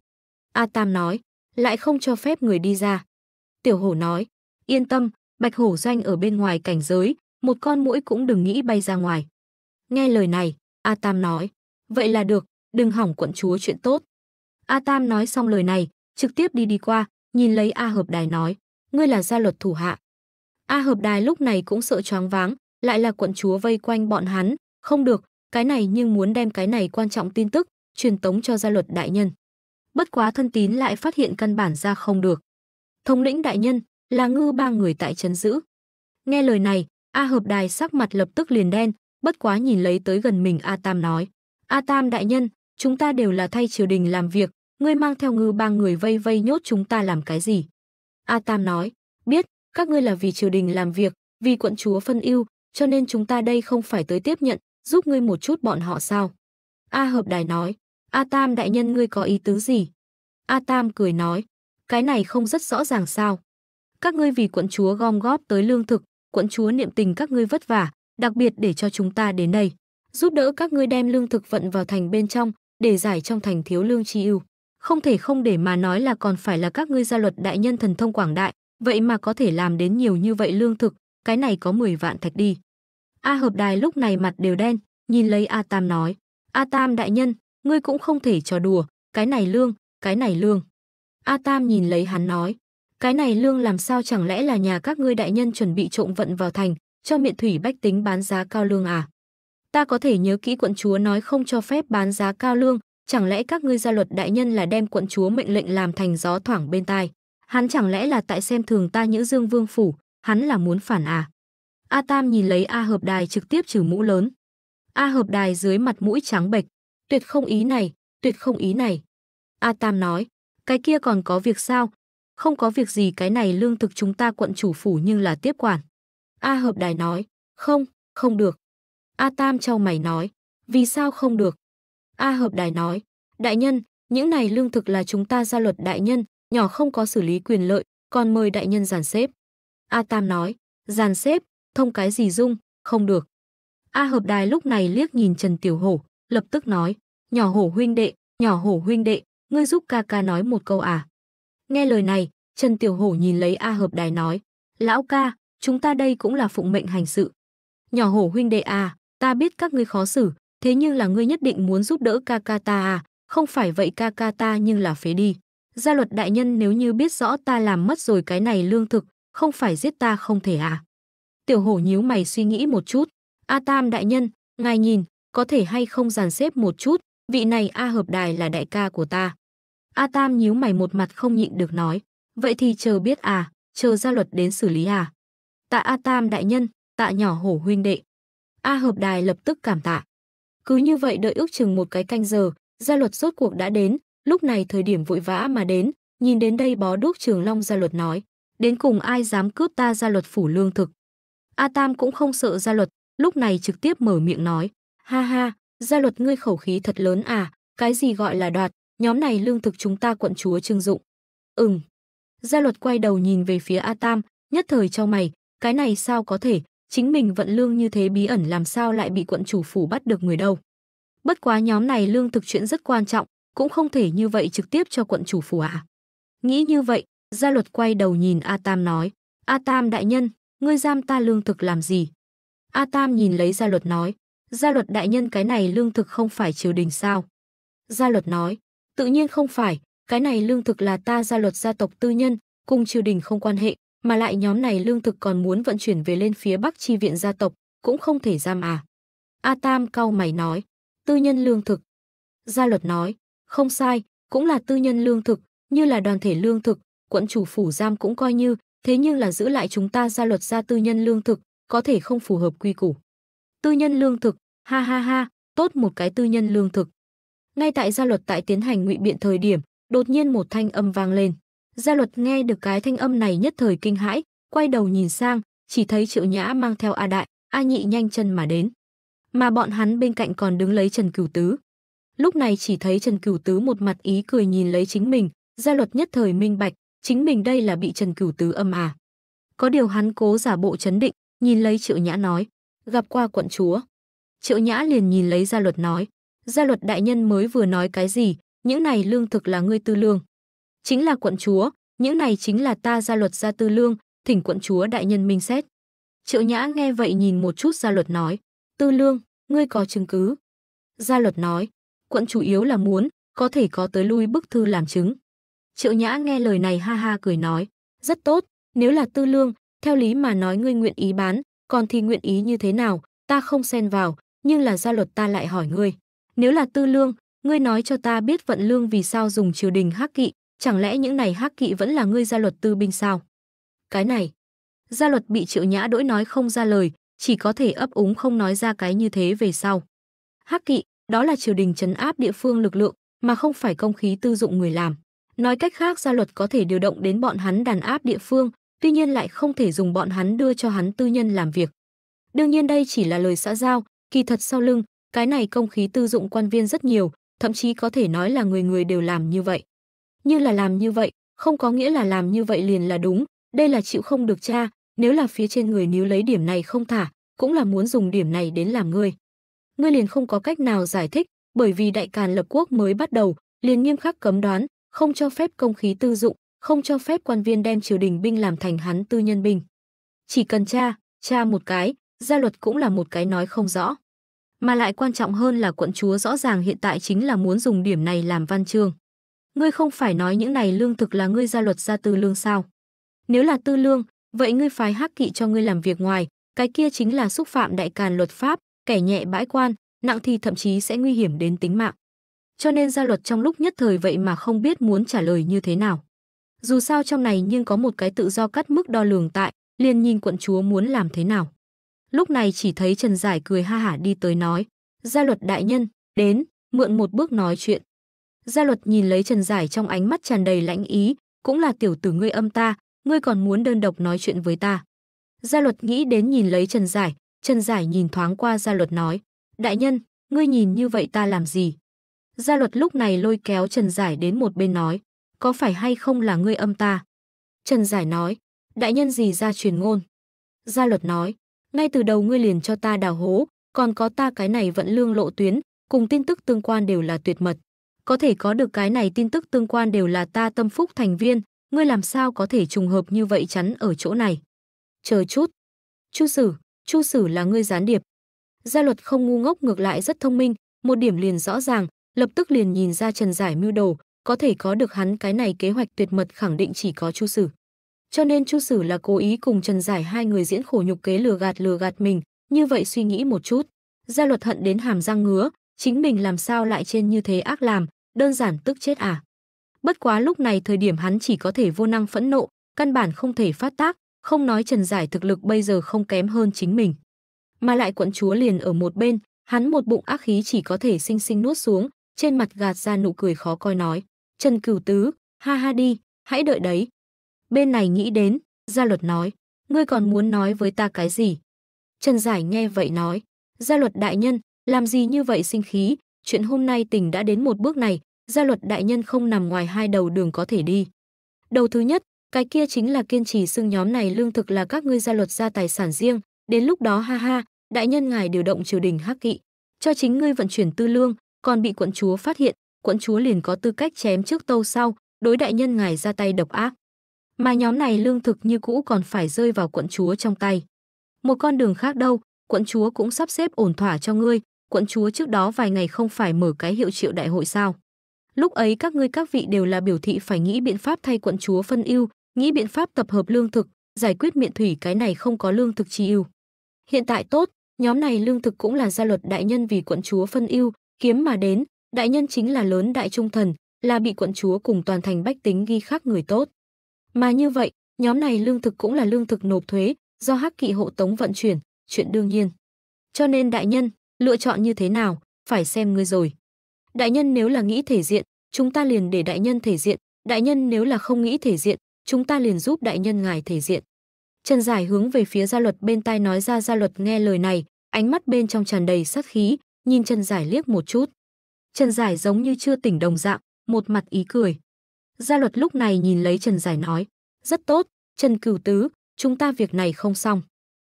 A Tam nói, lại không cho phép người đi ra. Tiểu hổ nói, yên tâm, bạch hổ doanh ở bên ngoài cảnh giới, một con mũi cũng đừng nghĩ bay ra ngoài. Nghe lời này, A Tam nói, vậy là được, đừng hỏng quận chúa chuyện tốt. A Tam nói xong lời này, trực tiếp đi đi qua, nhìn lấy A Hợp Đài nói, ngươi là gia luật thủ hạ. A Hợp Đài lúc này cũng sợ choáng váng, lại là quận chúa vây quanh bọn hắn, không được, cái này nhưng muốn đem cái này quan trọng tin tức, truyền tống cho gia luật đại nhân. Bất quá thân tín lại phát hiện căn bản ra không được. Thống lĩnh đại nhân là ngư ba người tại chấn giữ. Nghe lời này, A hợp đài sắc mặt lập tức liền đen, bất quá nhìn lấy tới gần mình A Tam nói. A Tam đại nhân, chúng ta đều là thay triều đình làm việc, ngươi mang theo ngư ba người vây vây nhốt chúng ta làm cái gì? A Tam nói, biết, các ngươi là vì triều đình làm việc, vì quận chúa phân ưu, cho nên chúng ta đây không phải tới tiếp nhận, giúp ngươi một chút bọn họ sao? A hợp đài nói, A Tam đại nhân ngươi có ý tứ gì? A Tam cười nói, cái này không rất rõ ràng sao. Các ngươi vì quận chúa gom góp tới lương thực, quận chúa niệm tình các ngươi vất vả, đặc biệt để cho chúng ta đến đây, giúp đỡ các ngươi đem lương thực vận vào thành bên trong, để giải trong thành thiếu lương chi ưu. Không thể không để mà nói là còn phải là các ngươi gia luật đại nhân thần thông quảng đại, vậy mà có thể làm đến nhiều như vậy lương thực, cái này có 10 vạn thạch đi. A Hợp Đài lúc này mặt đều đen, nhìn lấy A Tam nói. A Tam đại nhân, ngươi cũng không thể trò đùa, cái này lương, cái này lương. A Tam nhìn lấy hắn nói. Cái này lương làm sao chẳng lẽ là nhà các ngươi đại nhân chuẩn bị trộm vận vào thành, cho miện thủy bách tính bán giá cao lương à? Ta có thể nhớ kỹ quận chúa nói không cho phép bán giá cao lương, chẳng lẽ các ngươi gia luật đại nhân là đem quận chúa mệnh lệnh làm thành gió thoảng bên tai? Hắn chẳng lẽ là tại xem thường ta những dương vương phủ, hắn là muốn phản à? A Tam nhìn lấy A Hợp Đài trực tiếp trừ mũ lớn. A Hợp Đài dưới mặt mũi trắng bệch, tuyệt không ý này, tuyệt không ý này. A Tam nói, cái kia còn có việc sao? Không có việc gì cái này lương thực chúng ta quận chủ phủ nhưng là tiếp quản. A Hợp Đài nói, không, không được. A Tam trao mày nói, vì sao không được? A Hợp Đài nói, đại nhân, những này lương thực là chúng ta ra luật đại nhân, nhỏ không có xử lý quyền lợi, còn mời đại nhân giàn xếp. A Tam nói, giàn xếp, thông cái gì dung, không được. A hợp đài lúc này liếc nhìn Trần Tiểu Hổ, lập tức nói, nhỏ hổ huynh đệ, nhỏ hổ huynh đệ, ngươi giúp ca ca nói một câu à. Nghe lời này, Trần Tiểu Hổ nhìn lấy A hợp đài nói, lão ca, chúng ta đây cũng là phụng mệnh hành sự. Nhỏ hổ huynh đệ à, ta biết các ngươi khó xử, thế nhưng là ngươi nhất định muốn giúp đỡ ca ca ta à, không phải vậy ca ca ta nhưng là phế đi. Gia luật đại nhân nếu như biết rõ ta làm mất rồi cái này lương thực, không phải giết ta không thể à. Tiểu hổ nhíu mày suy nghĩ một chút. A Tam đại nhân, ngài nhìn, có thể hay không dàn xếp một chút, vị này A hợp đài là đại ca của ta. A Tam nhíu mày một mặt không nhịn được nói. Vậy thì chờ biết à, chờ ra luật đến xử lý à. Tạ A Tam đại nhân, tạ nhỏ hổ huynh đệ. A hợp đài lập tức cảm tạ. Cứ như vậy đợi ước chừng một cái canh giờ, gia luật rốt cuộc đã đến, lúc này thời điểm vội vã mà đến, nhìn đến đây bó đuốc trường long gia luật nói. Đến cùng ai dám cướp ta gia luật phủ lương thực. A Tam cũng không sợ gia luật, lúc này trực tiếp mở miệng nói. Ha ha, gia luật ngươi khẩu khí thật lớn à, cái gì gọi là đoạt, nhóm này lương thực chúng ta quận chúa trưng dụng. Ừm. Gia luật quay đầu nhìn về phía A Tam, nhất thời cho mày, cái này sao có thể, chính mình vận lương như thế bí ẩn làm sao lại bị quận chủ phủ bắt được người đâu. Bất quá nhóm này lương thực chuyện rất quan trọng, cũng không thể như vậy trực tiếp cho quận chủ phủ ạ. À. Nghĩ như vậy, gia luật quay đầu nhìn A Tam nói, A Tam đại nhân, ngươi giam ta lương thực làm gì? A Tam nhìn lấy gia luật nói, gia luật đại nhân cái này lương thực không phải triều đình sao? Gia luật nói, tự nhiên không phải, cái này lương thực là ta gia luật gia tộc tư nhân, cùng triều đình không quan hệ, mà lại nhóm này lương thực còn muốn vận chuyển về lên phía bắc chi viện gia tộc, cũng không thể giam à. A Tam cau mày nói, tư nhân lương thực. Gia luật nói, không sai, cũng là tư nhân lương thực, như là đoàn thể lương thực, quận chủ phủ giam cũng coi như, thế nhưng là giữ lại chúng ta ra luật ra tư nhân lương thực, có thể không phù hợp quy củ. Tư nhân lương thực, ha ha ha, tốt một cái tư nhân lương thực. Ngay tại gia luật tại tiến hành ngụy biện thời điểm, đột nhiên một thanh âm vang lên. Gia luật nghe được cái thanh âm này nhất thời kinh hãi, quay đầu nhìn sang, chỉ thấy triệu nhã mang theo A Đại, A Nhị nhanh chân mà đến. Mà bọn hắn bên cạnh còn đứng lấy Trần Cửu Tứ. Lúc này chỉ thấy Trần Cửu Tứ một mặt ý cười nhìn lấy chính mình, gia luật nhất thời minh bạch, chính mình đây là bị Trần Cửu Tứ âm à. Có điều hắn cố giả bộ chấn định, nhìn lấy Triệu Nhã nói, gặp qua quận chúa. Triệu Nhã liền nhìn lấy gia luật nói, gia luật đại nhân mới vừa nói cái gì, những này lương thực là ngươi tư lương. Chính là quận chúa, những này chính là ta gia luật gia tư lương, thỉnh quận chúa đại nhân minh xét. Triệu Nhã nghe vậy nhìn một chút gia luật nói, tư lương, ngươi có chứng cứ. Gia luật nói, quận chủ yếu là muốn, có thể có tới lui bức thư làm chứng. Triệu Nhã nghe lời này ha ha cười nói, rất tốt, nếu là tư lương, theo lý mà nói ngươi nguyện ý bán, còn thì nguyện ý như thế nào, ta không xen vào, nhưng là gia luật ta lại hỏi ngươi. Nếu là tư lương, ngươi nói cho ta biết vận lương vì sao dùng triều đình hắc kỵ, chẳng lẽ những này hắc kỵ vẫn là ngươi gia luật tư binh sao? Cái này, gia luật bị triệu nhã đỗi nói không ra lời, chỉ có thể ấp úng không nói ra cái như thế về sau. Hắc kỵ, đó là triều đình trấn áp địa phương lực lượng, mà không phải công khí tư dụng người làm. Nói cách khác gia luật có thể điều động đến bọn hắn đàn áp địa phương, tuy nhiên lại không thể dùng bọn hắn đưa cho hắn tư nhân làm việc. Đương nhiên đây chỉ là lời xã giao, kỳ thật sau lưng, cái này công khí tư dụng quan viên rất nhiều, thậm chí có thể nói là người người đều làm như vậy. Như là làm như vậy, không có nghĩa là làm như vậy liền là đúng, đây là chịu không được cha, nếu là phía trên người níu lấy điểm này không thả, cũng là muốn dùng điểm này đến làm ngươi. Ngươi liền không có cách nào giải thích, bởi vì đại càn lập quốc mới bắt đầu, liền nghiêm khắc cấm đoán, không cho phép công khí tư dụng, không cho phép quan viên đem triều đình binh làm thành hắn tư nhân binh. Chỉ cần tra, tra một cái, gia luật cũng là một cái nói không rõ. Mà lại quan trọng hơn là quận chúa rõ ràng hiện tại chính là muốn dùng điểm này làm văn chương. Ngươi không phải nói những này lương thực là ngươi gia luật ra tư lương sao? Nếu là tư lương, vậy ngươi phái hắc kỵ cho ngươi làm việc ngoài, cái kia chính là xúc phạm đại càn luật pháp, kẻ nhẹ bãi quan, nặng thì thậm chí sẽ nguy hiểm đến tính mạng cho nên gia luật trong lúc nhất thời vậy mà không biết muốn trả lời như thế nào. Dù sao trong này nhưng có một cái tự do cắt mức đo lường tại, liền nhìn quận chúa muốn làm thế nào. Lúc này chỉ thấy Trần Giải cười ha hả đi tới nói, gia luật đại nhân, đến, mượn một bước nói chuyện. Gia luật nhìn lấy Trần Giải trong ánh mắt tràn đầy lãnh ý, cũng là tiểu tử ngươi âm ta, ngươi còn muốn đơn độc nói chuyện với ta. Gia luật nghĩ đến nhìn lấy Trần Giải, Trần Giải nhìn thoáng qua gia luật nói, đại nhân, ngươi nhìn như vậy ta làm gì? Gia luật lúc này lôi kéo Trần Giải đến một bên nói, có phải hay không là ngươi âm ta? Trần Giải nói, đại nhân gì ra truyền ngôn? Gia luật nói, ngay từ đầu ngươi liền cho ta đào hố, còn có ta cái này vận lương lộ tuyến, cùng tin tức tương quan đều là tuyệt mật. Có thể có được cái này tin tức tương quan đều là ta tâm phúc thành viên, ngươi làm sao có thể trùng hợp như vậy chắn ở chỗ này? Chờ chút. Chu Sử, Chu Sử là ngươi gián điệp. Gia luật không ngu ngốc ngược lại rất thông minh, một điểm liền rõ ràng, lập tức liền nhìn ra Trần Giải mưu đồ, có thể có được hắn cái này kế hoạch tuyệt mật khẳng định chỉ có Chu Sử. Cho nên Chu Sử là cố ý cùng Trần Giải hai người diễn khổ nhục kế lừa gạt lừa gạt mình, như vậy suy nghĩ một chút, gia luật hận đến hàm răng ngứa, chính mình làm sao lại trên như thế ác làm, đơn giản tức chết à. Bất quá lúc này thời điểm hắn chỉ có thể vô năng phẫn nộ, căn bản không thể phát tác, không nói Trần Giải thực lực bây giờ không kém hơn chính mình. Mà lại quận chúa liền ở một bên, hắn một bụng ác khí chỉ có thể sinh sinh nuốt xuống, trên mặt gạt ra nụ cười khó coi nói, Trần Cửu Tứ, ha ha đi, hãy đợi đấy. Bên này nghĩ đến, gia luật nói, ngươi còn muốn nói với ta cái gì? Trần Giải nghe vậy nói, gia luật đại nhân, làm gì như vậy sinh khí, chuyện hôm nay tỉnh đã đến một bước này, gia luật đại nhân không nằm ngoài hai đầu đường có thể đi. Đầu thứ nhất, cái kia chính là kiên trì xưng nhóm này lương thực là các ngươi gia luật ra tài sản riêng, đến lúc đó ha ha, đại nhân ngài điều động triều đình hắc kỵ, cho chính ngươi vận chuyển tư lương, còn bị quận chúa phát hiện, quận chúa liền có tư cách chém trước tâu sau, đối đại nhân ngài ra tay độc ác. Mà nhóm này lương thực như cũ còn phải rơi vào quận chúa trong tay. Một con đường khác đâu, quận chúa cũng sắp xếp ổn thỏa cho ngươi, quận chúa trước đó vài ngày không phải mở cái hiệu triệu đại hội sao. Lúc ấy các ngươi các vị đều là biểu thị phải nghĩ biện pháp thay quận chúa phân ưu, nghĩ biện pháp tập hợp lương thực, giải quyết miệng thủy cái này không có lương thực chi ưu. Hiện tại tốt, nhóm này lương thực cũng là gia luật đại nhân vì quận chúa phân ưu, kiếm mà đến, đại nhân chính là lớn đại trung thần, là bị quận chúa cùng toàn thành bách tính ghi khắc người tốt. Mà như vậy, nhóm này lương thực cũng là lương thực nộp thuế, do hắc kỵ hộ tống vận chuyển, chuyện đương nhiên. Cho nên đại nhân, lựa chọn như thế nào, phải xem ngươi rồi. Đại nhân nếu là nghĩ thể diện, chúng ta liền để đại nhân thể diện, đại nhân nếu là không nghĩ thể diện, chúng ta liền giúp đại nhân ngài thể diện. Trần Giải hướng về phía gia luật bên tai nói ra gia luật nghe lời này, ánh mắt bên trong tràn đầy sát khí, nhìn Trần Giải liếc một chút. Trần Giải giống như chưa tỉnh đồng dạng, một mặt ý cười. Gia luật lúc này nhìn lấy Trần Giải nói, rất tốt, Trần Cửu Tứ, chúng ta việc này không xong.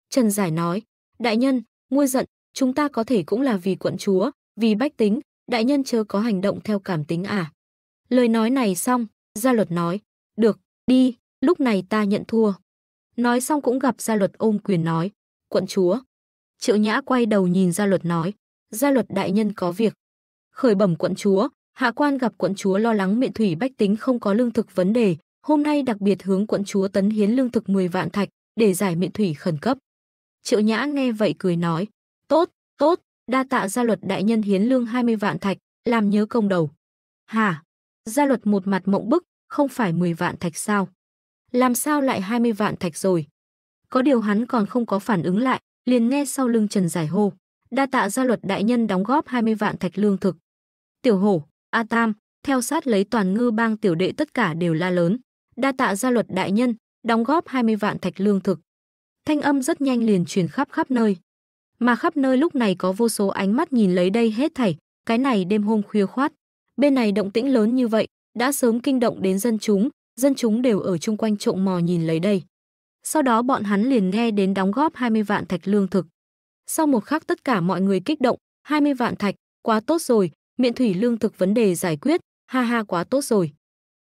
Trần Giải nói, đại nhân, nguôi giận, chúng ta có thể cũng là vì quận chúa, vì bách tính, đại nhân chưa có hành động theo cảm tính à. Lời nói này xong, gia luật nói, được, đi, lúc này ta nhận thua. Nói xong cũng gặp gia luật ôm quyền nói, quận chúa. Triệu nhã quay đầu nhìn gia luật nói, gia luật đại nhân có việc. Khởi bẩm quận chúa, hạ quan gặp quận chúa lo lắng miệng thủy bách tính không có lương thực vấn đề, hôm nay đặc biệt hướng quận chúa tấn hiến lương thực 10 vạn thạch để giải miệng thủy khẩn cấp. Triệu Nhã nghe vậy cười nói, tốt, tốt, đa tạ gia luật đại nhân hiến lương 20 vạn thạch, làm nhớ công đầu. Hả? Gia luật một mặt mộng bức, không phải 10 vạn thạch sao? Làm sao lại 20 vạn thạch rồi? Có điều hắn còn không có phản ứng lại, liền nghe sau lưng Trần Giải hô đa tạ gia luật đại nhân đóng góp 20 vạn thạch lương thực. Tiểu hổ, A Tam, theo sát lấy toàn ngư bang tiểu đệ tất cả đều la lớn. Đa tạ gia luật đại nhân, đóng góp 20 vạn thạch lương thực. Thanh âm rất nhanh liền truyền khắp khắp nơi. Mà khắp nơi lúc này có vô số ánh mắt nhìn lấy đây hết thảy, cái này đêm hôm khuya khoát. Bên này động tĩnh lớn như vậy, đã sớm kinh động đến dân chúng, dân chúng đều ở chung quanh trộm mò nhìn lấy đây. Sau đó bọn hắn liền nghe đến đóng góp 20 vạn thạch lương thực. Sau một khắc tất cả mọi người kích động, 20 vạn thạch, quá tốt rồi, miệng thủy lương thực vấn đề giải quyết, ha ha quá tốt rồi.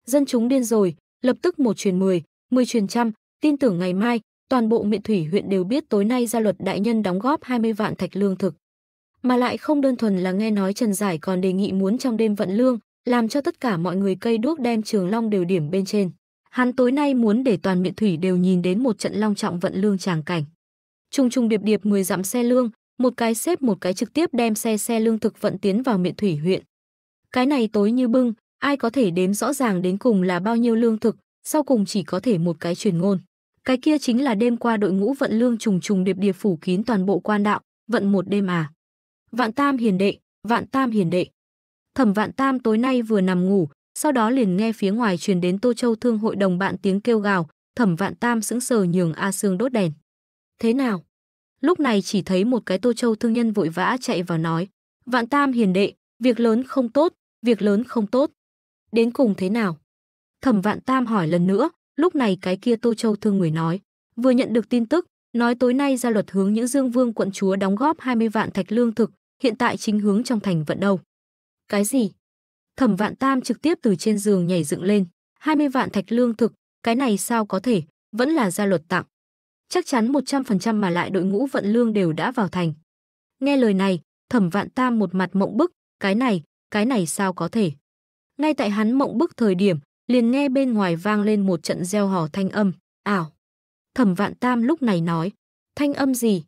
Dân chúng điên rồi, lập tức một truyền 10, 10 truyền trăm, tin tưởng ngày mai, toàn bộ miệng thủy huyện đều biết tối nay gia luật đại nhân đóng góp 20 vạn thạch lương thực. Mà lại không đơn thuần là nghe nói Trần Giải còn đề nghị muốn trong đêm vận lương, làm cho tất cả mọi người cây đuốc đem trường long đều điểm bên trên. Hắn tối nay muốn để toàn miệng thủy đều nhìn đến một trận long trọng vận lương tràng cảnh trùng trùng điệp điệp 10 dặm xe lương, một cái xếp một cái trực tiếp đem xe xe lương thực vận tiến vào miện thủy huyện. Cái này tối như bưng, ai có thể đếm rõ ràng đến cùng là bao nhiêu lương thực, sau cùng chỉ có thể một cái truyền ngôn. Cái kia chính là đêm qua đội ngũ vận lương trùng trùng điệp điệp phủ kín toàn bộ quan đạo, vận một đêm à. Vạn Tam hiền đệ, Vạn Tam hiền đệ. Thẩm Vạn Tam tối nay vừa nằm ngủ, sau đó liền nghe phía ngoài truyền đến Tô Châu Thương hội đồng bạn tiếng kêu gào, Thẩm Vạn Tam sững sờ nhường A Sương đốt đèn thế nào? Lúc này chỉ thấy một cái tô châu thương nhân vội vã chạy vào nói, vạn tam hiền đệ, việc lớn không tốt, việc lớn không tốt. Đến cùng thế nào? Thẩm vạn tam hỏi lần nữa, lúc này cái kia tô châu thương người nói, vừa nhận được tin tức, nói tối nay ra luật hướng những dương vương quận chúa đóng góp 20 vạn thạch lương thực, hiện tại chính hướng trong thành vận đầu. Cái gì? Thẩm Vạn Tam trực tiếp từ trên giường nhảy dựng lên, 20 vạn thạch lương thực, cái này sao có thể, vẫn là gia luật tặng chắc chắn 100% mà lại đội ngũ vận lương đều đã vào thành. Nghe lời này, Thẩm Vạn Tam một mặt mộng bức, cái này, cái này sao có thể? Ngay tại hắn mộng bức thời điểm, liền nghe bên ngoài vang lên một trận reo hò thanh âm, ảo. Thẩm Vạn Tam lúc này nói, thanh âm gì?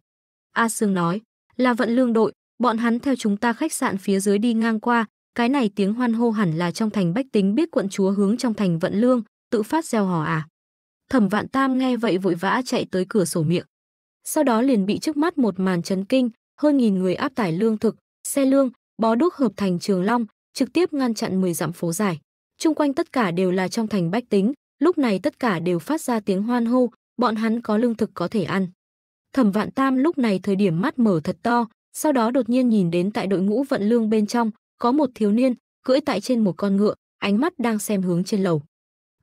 A Sương nói, là vận lương đội, bọn hắn theo chúng ta khách sạn phía dưới đi ngang qua, cái này tiếng hoan hô hẳn là trong thành bách tính biết quận chúa hướng trong thành vận lương, tự phát gieo hò à. Thẩm Vạn Tam nghe vậy vội vã chạy tới cửa sổ miệng. Sau đó liền bị trước mắt một màn chấn kinh, hơn nghìn người áp tải lương thực, xe lương, bó đúc hợp thành Trường Long, trực tiếp ngăn chặn 10 dặm phố dài. Trung quanh tất cả đều là trong thành bách tính, lúc này tất cả đều phát ra tiếng hoan hô, bọn hắn có lương thực có thể ăn. Thẩm Vạn Tam lúc này thời điểm mắt mở thật to, sau đó đột nhiên nhìn đến tại đội ngũ vận lương bên trong, có một thiếu niên cưỡi tại trên một con ngựa, ánh mắt đang xem hướng trên lầu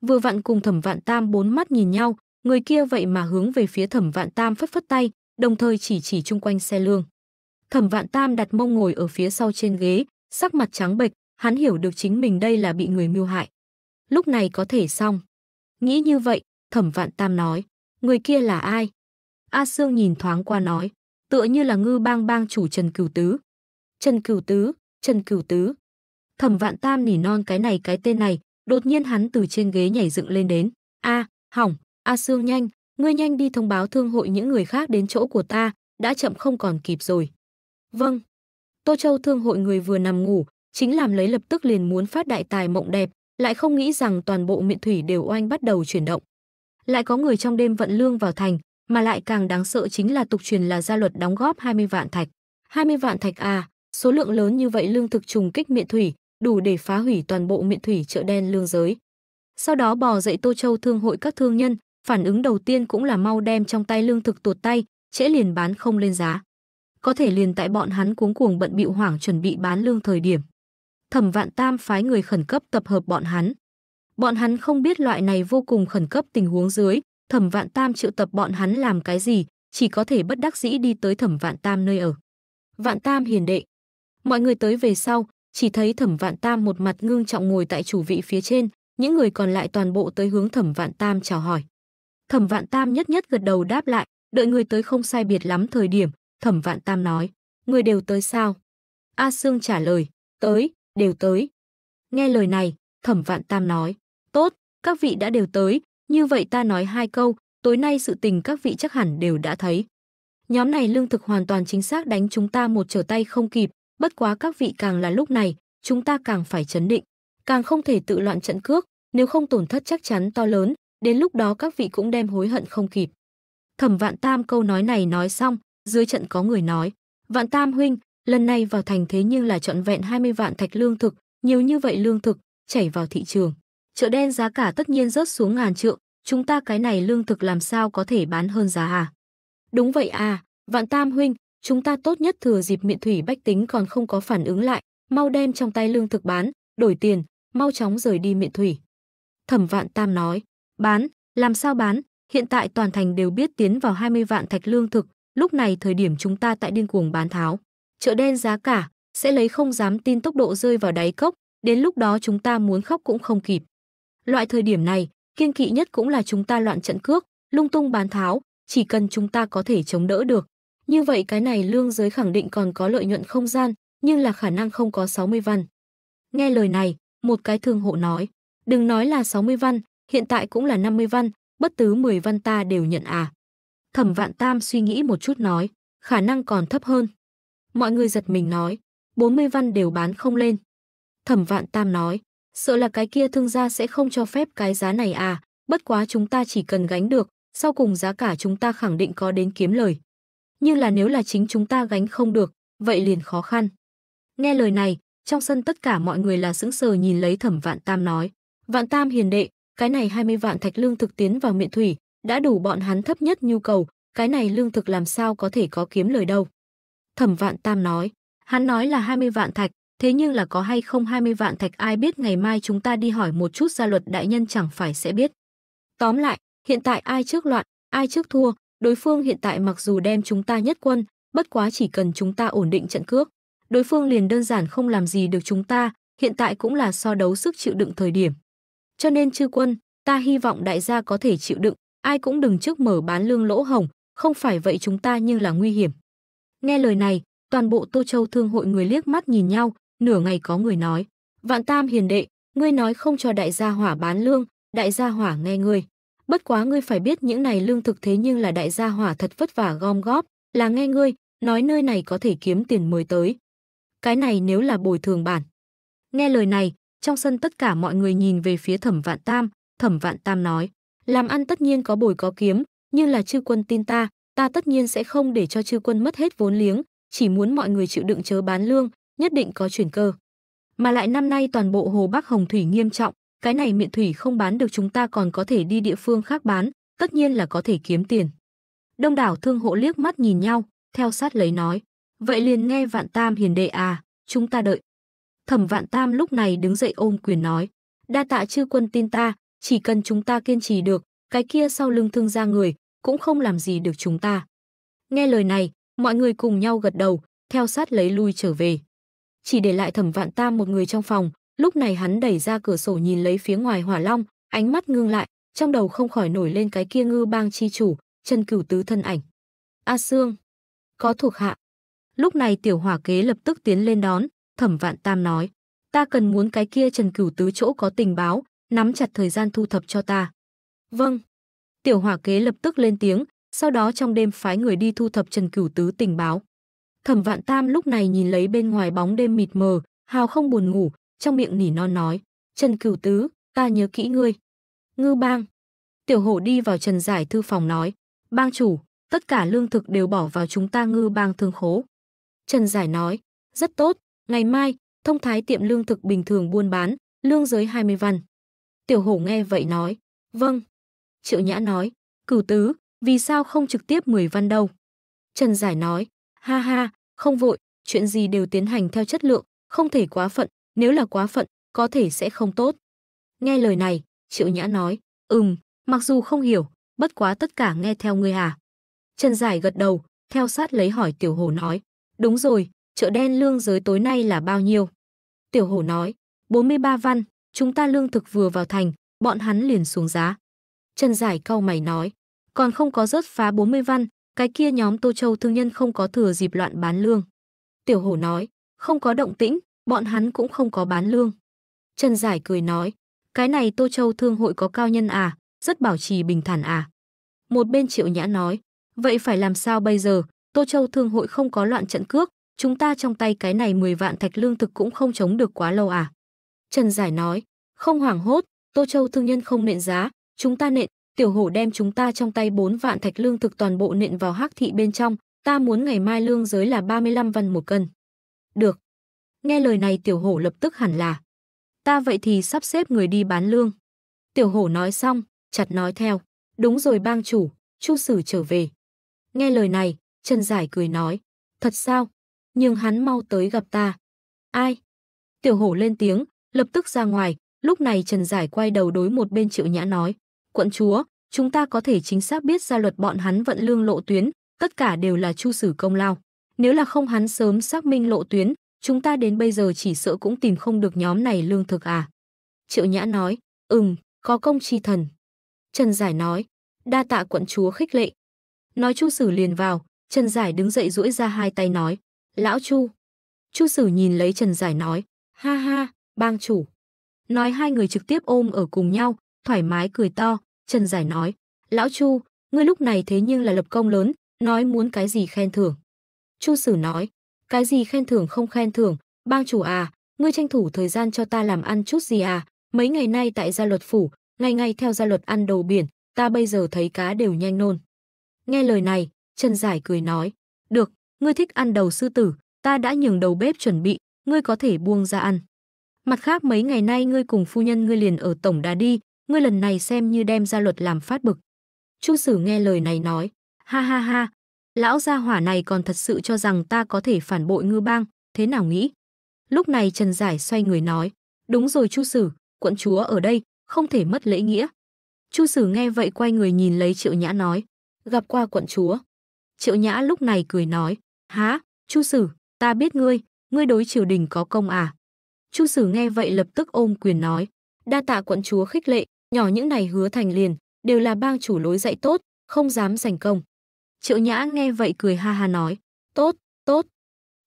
vừa vặn cùng thẩm vạn tam bốn mắt nhìn nhau người kia vậy mà hướng về phía thẩm vạn tam phất phất tay đồng thời chỉ chỉ chung quanh xe lương thẩm vạn tam đặt mông ngồi ở phía sau trên ghế sắc mặt trắng bệch hắn hiểu được chính mình đây là bị người mưu hại lúc này có thể xong nghĩ như vậy thẩm vạn tam nói người kia là ai a sương nhìn thoáng qua nói tựa như là ngư bang bang chủ trần cửu tứ trần cửu tứ trần cửu tứ thẩm vạn tam nỉ non cái này cái tên này Đột nhiên hắn từ trên ghế nhảy dựng lên đến, "A, à, hỏng, A à Sương nhanh, ngươi nhanh đi thông báo thương hội những người khác đến chỗ của ta, đã chậm không còn kịp rồi." "Vâng." Tô Châu thương hội người vừa nằm ngủ, chính làm lấy lập tức liền muốn phát đại tài mộng đẹp, lại không nghĩ rằng toàn bộ miệng thủy đều oanh bắt đầu chuyển động. Lại có người trong đêm vận lương vào thành, mà lại càng đáng sợ chính là tục truyền là gia luật đóng góp 20 vạn thạch. 20 vạn thạch à, số lượng lớn như vậy lương thực trùng kích miệng thủy, đủ để phá hủy toàn bộ miện thủy chợ đen lương giới. Sau đó bò dậy Tô Châu thương hội các thương nhân, phản ứng đầu tiên cũng là mau đem trong tay lương thực tuột tay, trễ liền bán không lên giá. Có thể liền tại bọn hắn cuống cuồng bận bịu hoảng chuẩn bị bán lương thời điểm. Thẩm Vạn Tam phái người khẩn cấp tập hợp bọn hắn. Bọn hắn không biết loại này vô cùng khẩn cấp tình huống dưới, Thẩm Vạn Tam triệu tập bọn hắn làm cái gì, chỉ có thể bất đắc dĩ đi tới Thẩm Vạn Tam nơi ở. Vạn Tam hiền đệ. Mọi người tới về sau, chỉ thấy Thẩm Vạn Tam một mặt ngưng trọng ngồi tại chủ vị phía trên, những người còn lại toàn bộ tới hướng Thẩm Vạn Tam chào hỏi. Thẩm Vạn Tam nhất nhất gật đầu đáp lại, đợi người tới không sai biệt lắm thời điểm, Thẩm Vạn Tam nói, người đều tới sao? A Sương trả lời, tới, đều tới. Nghe lời này, Thẩm Vạn Tam nói, tốt, các vị đã đều tới, như vậy ta nói hai câu, tối nay sự tình các vị chắc hẳn đều đã thấy. Nhóm này lương thực hoàn toàn chính xác đánh chúng ta một trở tay không kịp, Bất quá các vị càng là lúc này, chúng ta càng phải chấn định, càng không thể tự loạn trận cước, nếu không tổn thất chắc chắn to lớn, đến lúc đó các vị cũng đem hối hận không kịp. Thẩm Vạn Tam câu nói này nói xong, dưới trận có người nói, Vạn Tam huynh, lần này vào thành thế nhưng là trọn vẹn 20 vạn thạch lương thực, nhiều như vậy lương thực, chảy vào thị trường. Chợ đen giá cả tất nhiên rớt xuống ngàn trượng, chúng ta cái này lương thực làm sao có thể bán hơn giá à? Đúng vậy à, Vạn Tam huynh, chúng ta tốt nhất thừa dịp miệng thủy bách tính còn không có phản ứng lại, mau đem trong tay lương thực bán, đổi tiền, mau chóng rời đi miệng thủy. Thẩm Vạn Tam nói, bán, làm sao bán, hiện tại toàn thành đều biết tiến vào 20 vạn thạch lương thực, lúc này thời điểm chúng ta tại điên cuồng bán tháo. Chợ đen giá cả, sẽ lấy không dám tin tốc độ rơi vào đáy cốc, đến lúc đó chúng ta muốn khóc cũng không kịp. Loại thời điểm này, kiên kỵ nhất cũng là chúng ta loạn trận cước, lung tung bán tháo, chỉ cần chúng ta có thể chống đỡ được, như vậy cái này lương giới khẳng định còn có lợi nhuận không gian, nhưng là khả năng không có 60 văn. Nghe lời này, một cái thương hộ nói, đừng nói là 60 văn, hiện tại cũng là 50 văn, bất tứ 10 văn ta đều nhận à. Thẩm Vạn Tam suy nghĩ một chút nói, khả năng còn thấp hơn. Mọi người giật mình nói, 40 văn đều bán không lên. Thẩm Vạn Tam nói, sợ là cái kia thương gia sẽ không cho phép cái giá này à, bất quá chúng ta chỉ cần gánh được, sau cùng giá cả chúng ta khẳng định có đến kiếm lời như là nếu là chính chúng ta gánh không được, vậy liền khó khăn. Nghe lời này, trong sân tất cả mọi người là sững sờ nhìn lấy Thẩm Vạn Tam nói, "Vạn Tam hiền đệ, cái này 20 vạn thạch lương thực tiến vào miệng thủy, đã đủ bọn hắn thấp nhất nhu cầu, cái này lương thực làm sao có thể có kiếm lời đâu?" Thẩm Vạn Tam nói, "Hắn nói là 20 vạn thạch, thế nhưng là có hay không 20 vạn thạch ai biết ngày mai chúng ta đi hỏi một chút gia luật đại nhân chẳng phải sẽ biết." Tóm lại, hiện tại ai trước loạn, ai trước thua, Đối phương hiện tại mặc dù đem chúng ta nhất quân, bất quá chỉ cần chúng ta ổn định trận cước. Đối phương liền đơn giản không làm gì được chúng ta, hiện tại cũng là so đấu sức chịu đựng thời điểm. Cho nên chư quân, ta hy vọng đại gia có thể chịu đựng, ai cũng đừng trước mở bán lương lỗ hồng, không phải vậy chúng ta như là nguy hiểm. Nghe lời này, toàn bộ Tô Châu thương hội người liếc mắt nhìn nhau, nửa ngày có người nói. Vạn Tam hiền đệ, ngươi nói không cho đại gia hỏa bán lương, đại gia hỏa nghe ngươi. Bất quá ngươi phải biết những này lương thực thế nhưng là đại gia hỏa thật vất vả gom góp, là nghe ngươi, nói nơi này có thể kiếm tiền mới tới. Cái này nếu là bồi thường bản. Nghe lời này, trong sân tất cả mọi người nhìn về phía thẩm vạn tam, thẩm vạn tam nói, làm ăn tất nhiên có bồi có kiếm, nhưng là chư quân tin ta, ta tất nhiên sẽ không để cho chư quân mất hết vốn liếng, chỉ muốn mọi người chịu đựng chớ bán lương, nhất định có chuyển cơ. Mà lại năm nay toàn bộ Hồ Bắc Hồng Thủy nghiêm trọng, cái này miệng thủy không bán được chúng ta còn có thể đi địa phương khác bán, tất nhiên là có thể kiếm tiền. Đông đảo thương hộ liếc mắt nhìn nhau, theo sát lấy nói. Vậy liền nghe Vạn Tam hiền đệ à, chúng ta đợi. Thẩm Vạn Tam lúc này đứng dậy ôm quyền nói. Đa tạ chư quân tin ta, chỉ cần chúng ta kiên trì được, cái kia sau lưng thương ra người, cũng không làm gì được chúng ta. Nghe lời này, mọi người cùng nhau gật đầu, theo sát lấy lui trở về. Chỉ để lại thẩm vạn tam một người trong phòng, Lúc này hắn đẩy ra cửa sổ nhìn lấy phía ngoài hỏa long, ánh mắt ngưng lại, trong đầu không khỏi nổi lên cái kia ngư bang chi chủ, chân cửu tứ thân ảnh. A à, Sương, có thuộc hạ. Lúc này tiểu hỏa kế lập tức tiến lên đón, thẩm vạn tam nói. Ta cần muốn cái kia trần cửu tứ chỗ có tình báo, nắm chặt thời gian thu thập cho ta. Vâng. Tiểu hỏa kế lập tức lên tiếng, sau đó trong đêm phái người đi thu thập trần cửu tứ tình báo. Thẩm vạn tam lúc này nhìn lấy bên ngoài bóng đêm mịt mờ, hào không buồn ngủ, trong miệng nỉ non nói, Trần Cửu Tứ, ta nhớ kỹ ngươi. Ngư bang. Tiểu hổ đi vào Trần Giải thư phòng nói, bang chủ, tất cả lương thực đều bỏ vào chúng ta ngư bang thương khố. Trần Giải nói, rất tốt, ngày mai, thông thái tiệm lương thực bình thường buôn bán, lương dưới 20 văn. Tiểu hổ nghe vậy nói, vâng. Triệu Nhã nói, cửu tứ, vì sao không trực tiếp 10 văn đâu? Trần Giải nói, ha ha, không vội, chuyện gì đều tiến hành theo chất lượng, không thể quá phận, nếu là quá phận, có thể sẽ không tốt. Nghe lời này, Triệu Nhã nói, ừm, mặc dù không hiểu, bất quá tất cả nghe theo ngươi à. Trần Giải gật đầu, theo sát lấy hỏi Tiểu Hồ nói, đúng rồi, chợ đen lương giới tối nay là bao nhiêu? Tiểu Hồ nói, 43 văn, chúng ta lương thực vừa vào thành, bọn hắn liền xuống giá. Trần Giải cau mày nói, còn không có rớt phá 40 văn, cái kia nhóm Tô Châu thương nhân không có thừa dịp loạn bán lương. Tiểu hồ nói, không có động tĩnh, bọn hắn cũng không có bán lương. Trần Giải cười nói, cái này Tô Châu Thương hội có cao nhân à, rất bảo trì bình thản à. Một bên Triệu Nhã nói, vậy phải làm sao bây giờ, Tô Châu Thương hội không có loạn trận cước, chúng ta trong tay cái này 10 vạn thạch lương thực cũng không chống được quá lâu à. Trần Giải nói, không hoảng hốt, Tô Châu thương nhân không nện giá, chúng ta nện, tiểu hổ đem chúng ta trong tay 4 vạn thạch lương thực toàn bộ nện vào hắc thị bên trong, ta muốn ngày mai lương giới là 35 văn một cân. Được, Nghe lời này tiểu hổ lập tức hẳn là. Ta vậy thì sắp xếp người đi bán lương. Tiểu hổ nói xong, chặt nói theo. Đúng rồi bang chủ, chu sử trở về. Nghe lời này, Trần Giải cười nói. Thật sao? Nhưng hắn mau tới gặp ta. Ai? Tiểu hổ lên tiếng, lập tức ra ngoài. Lúc này Trần Giải quay đầu đối một bên triệu nhã nói. Quận chúa, chúng ta có thể chính xác biết ra luật bọn hắn vận lương lộ tuyến, tất cả đều là chu sử công lao. Nếu là không hắn sớm xác minh lộ tuyến, Chúng ta đến bây giờ chỉ sợ cũng tìm không được nhóm này lương thực à? Triệu Nhã nói, ừm, có công chi thần. Trần Giải nói, đa tạ quận chúa khích lệ. Nói Chu Sử liền vào, Trần Giải đứng dậy duỗi ra hai tay nói, lão Chu. Chu Sử nhìn lấy Trần Giải nói, ha ha, bang chủ. Nói hai người trực tiếp ôm ở cùng nhau, thoải mái cười to, Trần Giải nói, lão Chu, ngươi lúc này thế nhưng là lập công lớn, nói muốn cái gì khen thưởng. Chu Sử nói, cái gì khen thưởng không khen thưởng, bang chủ à, ngươi tranh thủ thời gian cho ta làm ăn chút gì à, mấy ngày nay tại gia luật phủ, ngày ngày theo gia luật ăn đầu biển, ta bây giờ thấy cá đều nhanh nôn. Nghe lời này, Trần Giải cười nói, được, ngươi thích ăn đầu sư tử, ta đã nhường đầu bếp chuẩn bị, ngươi có thể buông ra ăn. Mặt khác mấy ngày nay ngươi cùng phu nhân ngươi liền ở tổng đà đi, ngươi lần này xem như đem gia luật làm phát bực. Chu Sử nghe lời này nói, ha ha ha, Lão gia hỏa này còn thật sự cho rằng ta có thể phản bội ngư bang, thế nào nghĩ? Lúc này Trần Giải xoay người nói, đúng rồi Chu Sử, quận chúa ở đây, không thể mất lễ nghĩa. Chu Sử nghe vậy quay người nhìn lấy Triệu Nhã nói, gặp qua quận chúa. Triệu Nhã lúc này cười nói, há, Chu Sử, ta biết ngươi, ngươi đối triều đình có công à? Chu Sử nghe vậy lập tức ôm quyền nói, đa tạ quận chúa khích lệ, nhỏ những này hứa thành liền, đều là bang chủ lối dạy tốt, không dám giành công. Triệu Nhã nghe vậy cười ha ha nói, tốt, tốt.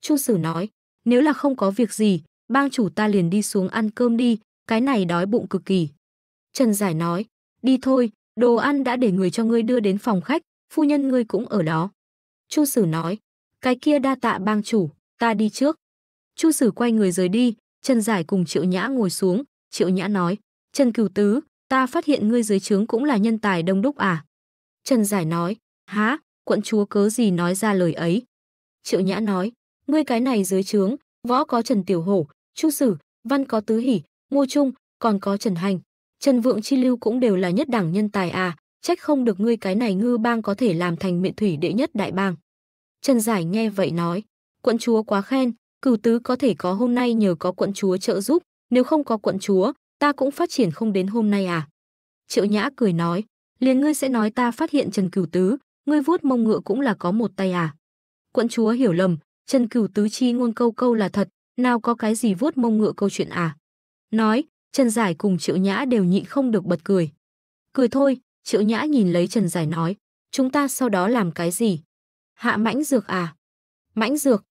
Chu Sử nói, nếu là không có việc gì, bang chủ ta liền đi xuống ăn cơm đi, cái này đói bụng cực kỳ. Trần Giải nói, đi thôi, đồ ăn đã để người cho ngươi đưa đến phòng khách, phu nhân ngươi cũng ở đó. Chu Sử nói, cái kia đa tạ bang chủ, ta đi trước. Chu Sử quay người rời đi, Trần Giải cùng Triệu Nhã ngồi xuống, Triệu Nhã nói, Trần Cửu Tứ, ta phát hiện ngươi dưới trướng cũng là nhân tài đông đúc à. Trần Giải nói, há, quận chúa cớ gì nói ra lời ấy. Triệu Nhã nói, ngươi cái này dưới trướng, võ có Trần Tiểu Hổ, Chu Sử, văn có Tứ Hỷ, Ngô Trung, còn có Trần Hành. Trần Vượng Chi Lưu cũng đều là nhất đẳng nhân tài à, trách không được ngươi cái này ngư bang có thể làm thành Miệng thủy đệ nhất đại bang. Trần Giải nghe vậy nói, quận chúa quá khen, cửu tứ có thể có hôm nay nhờ có quận chúa trợ giúp, nếu không có quận chúa, ta cũng phát triển không đến hôm nay à. Triệu Nhã cười nói, liền ngươi sẽ nói ta phát hiện Trần Cửu Tứ, ngươi vuốt mông ngựa cũng là có một tay à. Quận chúa hiểu lầm, Trần cửu tứ chi ngôn câu câu là thật, nào có cái gì vuốt mông ngựa câu chuyện à. Nói, Trần Giải cùng Triệu Nhã đều nhịn không được bật cười. Cười thôi, Triệu Nhã nhìn lấy Trần Giải nói, chúng ta sau đó làm cái gì? Hạ mãnh dược à? Mãnh dược.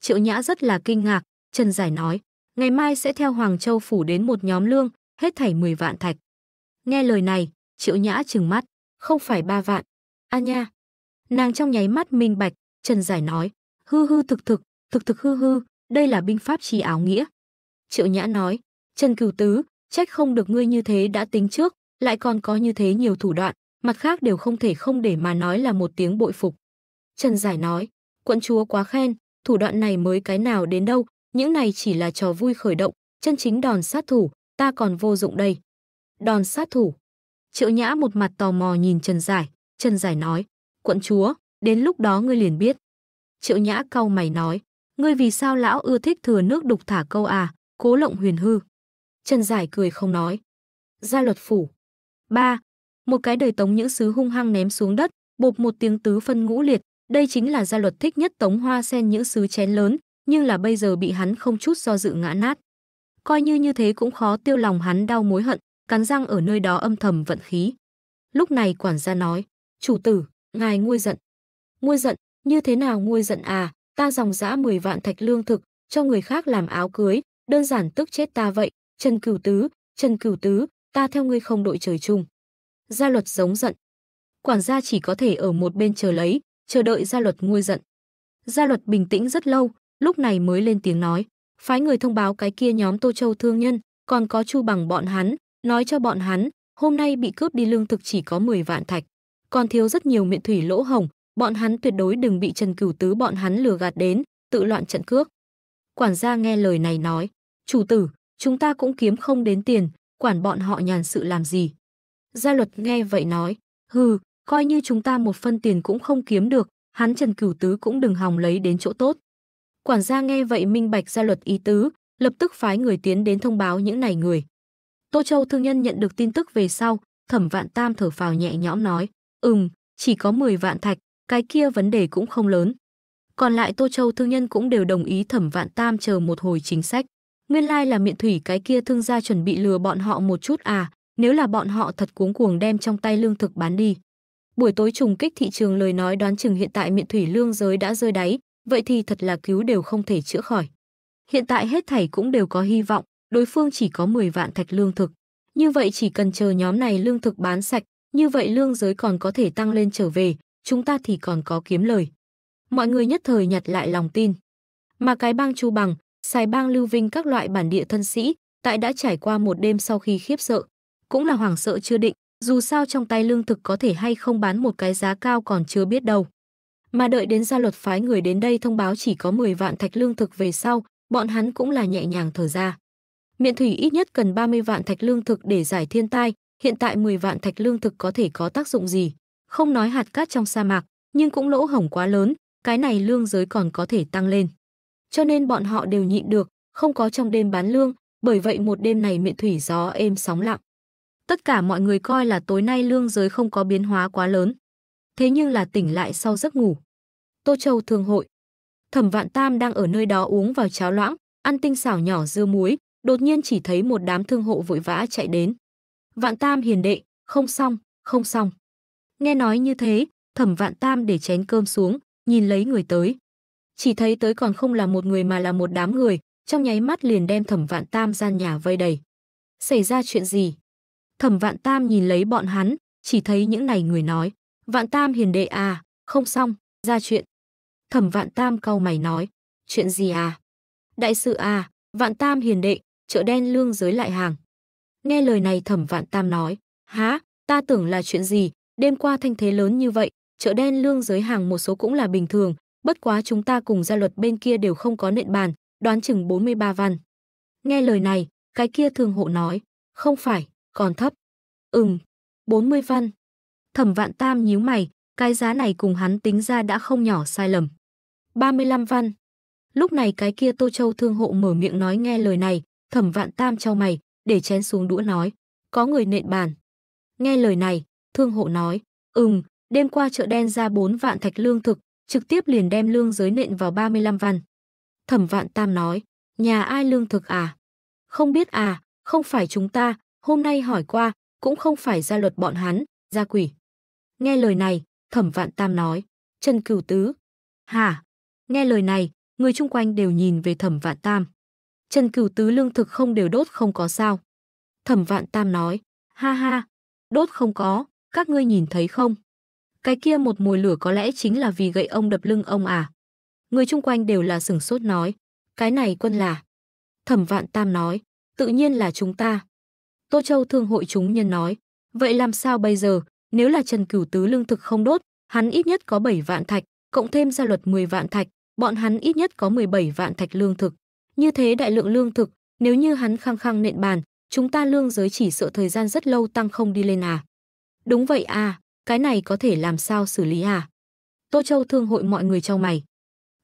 Triệu Nhã rất là kinh ngạc, Trần Giải nói, ngày mai sẽ theo Hoàng Châu Phủ đến một nhóm lương, hết thảy 10 vạn thạch. Nghe lời này, Triệu Nhã trừng mắt, không phải 3 vạn, a nha nàng trong nháy mắt minh bạch trần giải nói hư hư thực thực thực thực hư hư đây là binh pháp chi áo nghĩa triệu nhã nói trần cửu tứ trách không được ngươi như thế đã tính trước lại còn có như thế nhiều thủ đoạn mặt khác đều không thể không để mà nói là một tiếng bội phục trần giải nói quận chúa quá khen thủ đoạn này mới cái nào đến đâu những này chỉ là trò vui khởi động chân chính đòn sát thủ ta còn vô dụng đây đòn sát thủ triệu nhã một mặt tò mò nhìn trần giải chân dài nói, quận chúa, đến lúc đó ngươi liền biết. Triệu nhã cau mày nói, ngươi vì sao lão ưa thích thừa nước đục thả câu à, cố lộng huyền hư. Chân dài cười không nói. Gia luật phủ. ba Một cái đời tống những sứ hung hăng ném xuống đất, bột một tiếng tứ phân ngũ liệt. Đây chính là gia luật thích nhất tống hoa sen những sứ chén lớn, nhưng là bây giờ bị hắn không chút do dự ngã nát. Coi như như thế cũng khó tiêu lòng hắn đau mối hận, cắn răng ở nơi đó âm thầm vận khí. Lúc này quản gia nói, Chủ tử, ngài nguôi giận. Nguôi giận, như thế nào nguôi giận à? Ta dòng dã 10 vạn thạch lương thực, cho người khác làm áo cưới, đơn giản tức chết ta vậy. Trần Cửu Tứ, Trần Cửu Tứ, ta theo ngươi không đội trời chung. Gia luật giống giận. Quản gia chỉ có thể ở một bên chờ lấy, chờ đợi gia luật nguôi giận. Gia luật bình tĩnh rất lâu, lúc này mới lên tiếng nói. Phái người thông báo cái kia nhóm Tô Châu thương nhân, còn có chu bằng bọn hắn, nói cho bọn hắn, hôm nay bị cướp đi lương thực chỉ có 10 vạn thạch còn thiếu rất nhiều miệng thủy lỗ hồng, bọn hắn tuyệt đối đừng bị Trần Cửu Tứ bọn hắn lừa gạt đến, tự loạn trận cước. Quản gia nghe lời này nói, chủ tử, chúng ta cũng kiếm không đến tiền, quản bọn họ nhàn sự làm gì. Gia luật nghe vậy nói, hừ, coi như chúng ta một phân tiền cũng không kiếm được, hắn Trần Cửu Tứ cũng đừng hòng lấy đến chỗ tốt. Quản gia nghe vậy minh bạch gia luật ý tứ, lập tức phái người tiến đến thông báo những này người. Tô Châu thương nhân nhận được tin tức về sau, Thẩm Vạn Tam thở phào nhẹ nhõm nói: Ừm, chỉ có 10 vạn thạch, cái kia vấn đề cũng không lớn. Còn lại Tô Châu thương nhân cũng đều đồng ý thẩm vạn tam chờ một hồi chính sách. Nguyên lai là miệng thủy cái kia thương gia chuẩn bị lừa bọn họ một chút à, nếu là bọn họ thật cuống cuồng đem trong tay lương thực bán đi. Buổi tối trùng kích thị trường lời nói đoán chừng hiện tại miệng thủy lương giới đã rơi đáy, vậy thì thật là cứu đều không thể chữa khỏi. Hiện tại hết thảy cũng đều có hy vọng, đối phương chỉ có 10 vạn thạch lương thực. Như vậy chỉ cần chờ nhóm này lương thực bán sạch, như vậy lương giới còn có thể tăng lên trở về, chúng ta thì còn có kiếm lời. Mọi người nhất thời nhặt lại lòng tin. Mà cái bang Chu Bằng, xài bang Lưu Vinh các loại bản địa thân sĩ, tại đã trải qua một đêm sau khi khiếp sợ, cũng là hoảng sợ chưa định, dù sao trong tay lương thực có thể hay không bán một cái giá cao còn chưa biết đâu. Mà đợi đến gia luật phái người đến đây thông báo chỉ có 10 vạn thạch lương thực về sau, bọn hắn cũng là nhẹ nhàng thở ra. Miện thủy ít nhất cần 30 vạn thạch lương thực để giải thiên tai, hiện tại 10 vạn thạch lương thực có thể có tác dụng gì? Không nói hạt cát trong sa mạc, nhưng cũng lỗ hổng quá lớn, cái này lương giới còn có thể tăng lên. Cho nên bọn họ đều nhịn được, không có trong đêm bán lương, bởi vậy một đêm này miệng thủy gió êm sóng lặng. Tất cả mọi người coi là tối nay lương giới không có biến hóa quá lớn. Thế nhưng là tỉnh lại sau giấc ngủ. Tô Châu thương hội. Thẩm Vạn Tam đang ở nơi đó uống vào cháo loãng, ăn tinh xảo nhỏ dưa muối, đột nhiên chỉ thấy một đám thương hộ vội vã chạy đến. Vạn Tam hiền đệ, không xong, không xong. Nghe nói như thế, Thẩm Vạn Tam để chén cơm xuống, nhìn lấy người tới. Chỉ thấy tới còn không là một người mà là một đám người, trong nháy mắt liền đem Thẩm Vạn Tam gian nhà vây đầy. Xảy ra chuyện gì? Thẩm Vạn Tam nhìn lấy bọn hắn, chỉ thấy những này người nói, "Vạn Tam hiền đệ à, không xong, ra chuyện." Thẩm Vạn Tam cau mày nói, "Chuyện gì à?" "Đại sự à, Vạn Tam hiền đệ, chợ đen lương giới lại hàng." Nghe lời này Thẩm Vạn Tam nói, há, ta tưởng là chuyện gì, đêm qua thanh thế lớn như vậy, chợ đen lương giới hàng một số cũng là bình thường, bất quá chúng ta cùng gia luật bên kia đều không có nện bàn, đoán chừng 43 văn. Nghe lời này, cái kia thương hộ nói, không phải, còn thấp. Ừm, 40 văn. Thẩm Vạn Tam nhíu mày, cái giá này cùng hắn tính ra đã không nhỏ sai lầm. 35 văn. Lúc này cái kia Tô Châu thương hộ mở miệng nói nghe lời này, Thẩm Vạn Tam cho mày, để chén xuống đũa nói, có người nện bàn. Nghe lời này, thương hộ nói, ừm, đêm qua chợ đen ra 4 vạn thạch lương thực, trực tiếp liền đem lương giới nện vào 35 văn. Thẩm vạn tam nói, nhà ai lương thực à? Không biết à, không phải chúng ta, hôm nay hỏi qua, cũng không phải ra luật bọn hắn, ra quỷ. Nghe lời này, thẩm vạn tam nói, Trần Cửu Tứ. Hả? Nghe lời này, người chung quanh đều nhìn về thẩm vạn tam. Trần Cửu Tứ lương thực không đều đốt không có sao. Thẩm Vạn Tam nói, ha ha, đốt không có, các ngươi nhìn thấy không? Cái kia một mùi lửa có lẽ chính là vì gậy ông đập lưng ông à? Người chung quanh đều là sửng sốt nói, cái này quân là. Thẩm Vạn Tam nói, tự nhiên là chúng ta. Tô Châu Thương hội chúng nhân nói, vậy làm sao bây giờ, nếu là Trần Cửu Tứ lương thực không đốt, hắn ít nhất có 7 vạn thạch, cộng thêm gia luật 10 vạn thạch, bọn hắn ít nhất có 17 vạn thạch lương thực. Như thế đại lượng lương thực, nếu như hắn khăng khăng nện bàn, chúng ta lương giới chỉ sợ thời gian rất lâu tăng không đi lên à. Đúng vậy à, cái này có thể làm sao xử lý à? Tô Châu thương hội mọi người trong mày.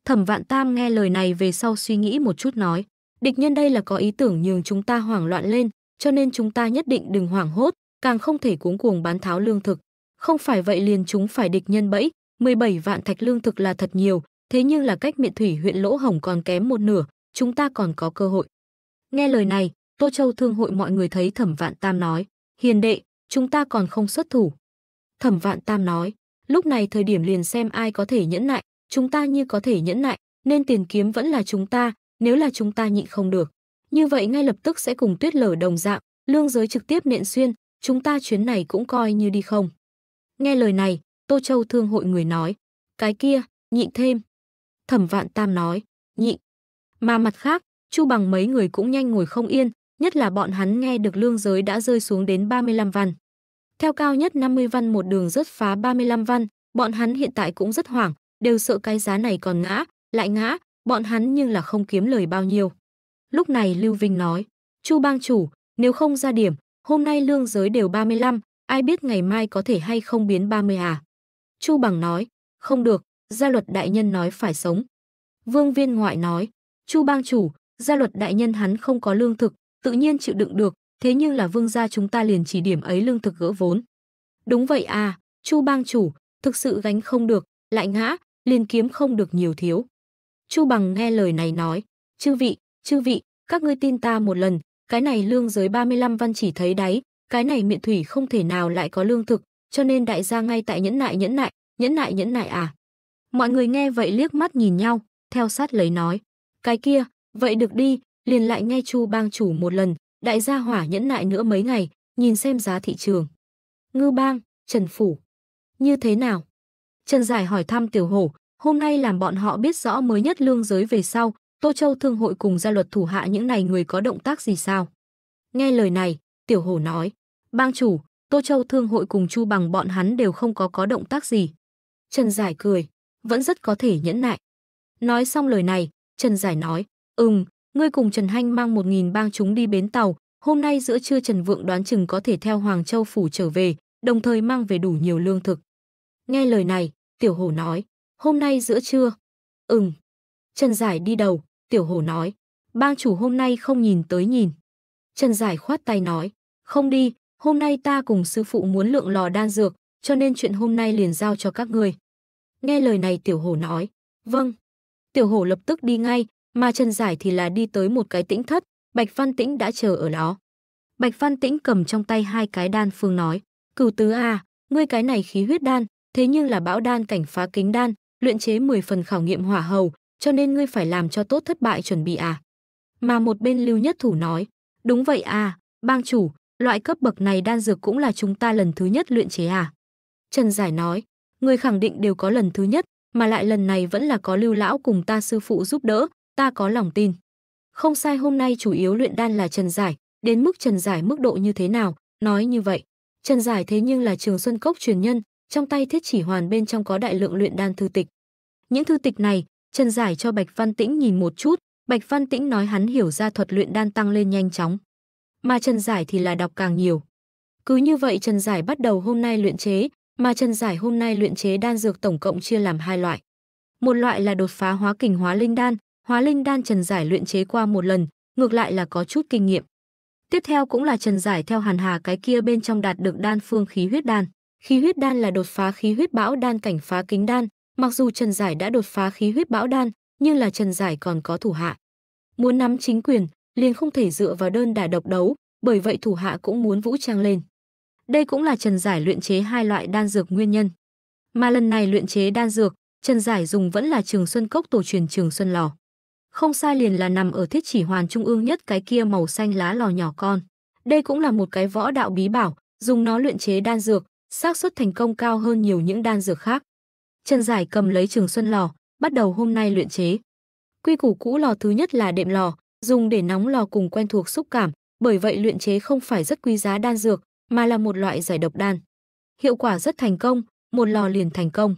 Thẩm Vạn Tam nghe lời này về sau suy nghĩ một chút nói, địch nhân đây là có ý tưởng nhường chúng ta hoảng loạn lên, cho nên chúng ta nhất định đừng hoảng hốt, càng không thể cuống cuồng bán tháo lương thực. Không phải vậy liền chúng phải địch nhân bẫy, 17 vạn thạch lương thực là thật nhiều, thế nhưng là cách miện thủy huyện lỗ hồng còn kém một nửa, chúng ta còn có cơ hội. Nghe lời này, Tô Châu Thương hội mọi người thấy Thẩm Vạn Tam nói, hiền đệ, chúng ta còn không xuất thủ. Thẩm Vạn Tam nói, lúc này thời điểm liền xem ai có thể nhẫn nại, chúng ta như có thể nhẫn nại, nên tiền kiếm vẫn là chúng ta, nếu là chúng ta nhịn không được. Như vậy ngay lập tức sẽ cùng tuyết lở đồng dạng, lương giới trực tiếp nện xuyên, chúng ta chuyến này cũng coi như đi không. Nghe lời này, Tô Châu Thương hội người nói, cái kia, nhịn thêm. Thẩm Vạn Tam nói, nhịn. Mà mặt khác, Chu Bằng mấy người cũng nhanh ngồi không yên, nhất là bọn hắn nghe được lương giới đã rơi xuống đến 35 văn. Theo cao nhất 50 văn một đường rớt phá 35 văn, bọn hắn hiện tại cũng rất hoảng, đều sợ cái giá này còn ngã, lại ngã, bọn hắn nhưng là không kiếm lời bao nhiêu. Lúc này Lưu Vinh nói, Chu bang chủ, nếu không ra điểm, hôm nay lương giới đều 35, ai biết ngày mai có thể hay không biến 30 à? Chu bằng nói, không được, gia luật đại nhân nói phải sống. Vương viên ngoại nói, Chu bang chủ, gia luật đại nhân hắn không có lương thực, tự nhiên chịu đựng được, thế nhưng là vương gia chúng ta liền chỉ điểm ấy lương thực gỡ vốn. Đúng vậy à, Chu bang chủ, thực sự gánh không được, lại ngã, liền kiếm không được nhiều thiếu. Chu bằng nghe lời này nói, chư vị, chư vị, các ngươi tin ta một lần, cái này lương giới 35 văn chỉ thấy đáy, cái này miệng thủy không thể nào lại có lương thực, cho nên đại gia ngay tại nhẫn nại nhẫn nại, nhẫn nại nhẫn nại à. Mọi người nghe vậy liếc mắt nhìn nhau, theo sát lấy nói, cái kia, vậy được đi, liền lại nghe Chu bang chủ một lần, đại gia hỏa nhẫn nại nữa mấy ngày, nhìn xem giá thị trường. Ngư bang, Trần Phủ. Như thế nào? Trần Giải hỏi thăm Tiểu Hổ, hôm nay làm bọn họ biết rõ mới nhất lương giới về sau, Tô Châu Thương hội cùng gia luật thủ hạ những này người có động tác gì sao? Nghe lời này, Tiểu Hổ nói, bang chủ, Tô Châu Thương hội cùng Chu bằng bọn hắn đều không có có động tác gì. Trần Giải cười, vẫn rất có thể nhẫn nại. Nói xong lời này, Trần Giải nói, ừm, ngươi cùng Trần Hanh mang một nghìn bang chúng đi bến tàu, hôm nay giữa trưa Trần Vượng đoán chừng có thể theo Hoàng Châu Phủ trở về, đồng thời mang về đủ nhiều lương thực. Nghe lời này, Tiểu Hổ nói, hôm nay giữa trưa. Ừm. Trần Giải đi đầu, Tiểu Hổ nói, bang chủ hôm nay không nhìn tới nhìn. Trần Giải khoát tay nói, không đi, hôm nay ta cùng sư phụ muốn lượng lò đan dược, cho nên chuyện hôm nay liền giao cho các ngươi. Nghe lời này Tiểu Hổ nói, vâng. Tiểu hổ lập tức đi ngay, mà Trần Giải thì là đi tới một cái tĩnh thất, Bạch Văn Tĩnh đã chờ ở đó. Bạch Văn Tĩnh cầm trong tay hai cái đan phương nói, cửu tứ à, ngươi cái này khí huyết đan, thế nhưng là bão đan cảnh phá kính đan, luyện chế 10 phần khảo nghiệm hỏa hầu, cho nên ngươi phải làm cho tốt thất bại chuẩn bị à. Mà một bên lưu nhất thủ nói, đúng vậy à, bang chủ, loại cấp bậc này đan dược cũng là chúng ta lần thứ nhất luyện chế à. Trần Giải nói, người khẳng định đều có lần thứ nhất, mà lại lần này vẫn là có lưu lão cùng ta sư phụ giúp đỡ, ta có lòng tin. Không sai hôm nay chủ yếu luyện đan là Trần Giải, đến mức Trần Giải mức độ như thế nào, nói như vậy. Trần Giải thế nhưng là trường Xuân Cốc truyền nhân, trong tay thiết chỉ hoàn bên trong có đại lượng luyện đan thư tịch. Những thư tịch này, Trần Giải cho Bạch Văn Tĩnh nhìn một chút, Bạch Văn Tĩnh nói hắn hiểu ra thuật luyện đan tăng lên nhanh chóng. Mà Trần Giải thì là đọc càng nhiều. Cứ như vậy Trần Giải bắt đầu hôm nay luyện chế, mà Trần Giải hôm nay luyện chế đan dược tổng cộng chia làm hai loại. Một loại là đột phá hóa kình hóa linh đan, hóa linh đan Trần Giải luyện chế qua một lần, ngược lại là có chút kinh nghiệm. Tiếp theo cũng là Trần Giải theo Hàn Hà cái kia bên trong đạt được đan phương khí huyết đan. Khí huyết đan là đột phá khí huyết bão đan cảnh phá kính đan, mặc dù Trần Giải đã đột phá khí huyết bão đan, nhưng là Trần Giải còn có thủ hạ. Muốn nắm chính quyền, liền không thể dựa vào đơn đả độc đấu, bởi vậy thủ hạ cũng muốn vũ trang lên. Đây cũng là Trần Giải luyện chế hai loại đan dược nguyên nhân. Mà lần này luyện chế đan dược, Trần Giải dùng vẫn là Trường Xuân Cốc tổ truyền Trường Xuân lò. Không sai liền là nằm ở thiết chỉ hoàn trung ương nhất cái kia màu xanh lá lò nhỏ con. Đây cũng là một cái võ đạo bí bảo, dùng nó luyện chế đan dược, xác suất thành công cao hơn nhiều những đan dược khác. Trần Giải cầm lấy Trường Xuân lò, bắt đầu hôm nay luyện chế. Quy củ cũ lò thứ nhất là đệm lò, dùng để nóng lò cùng quen thuộc xúc cảm, bởi vậy luyện chế không phải rất quý giá đan dược, mà là một loại giải độc đan. Hiệu quả rất thành công, một lò liền thành công.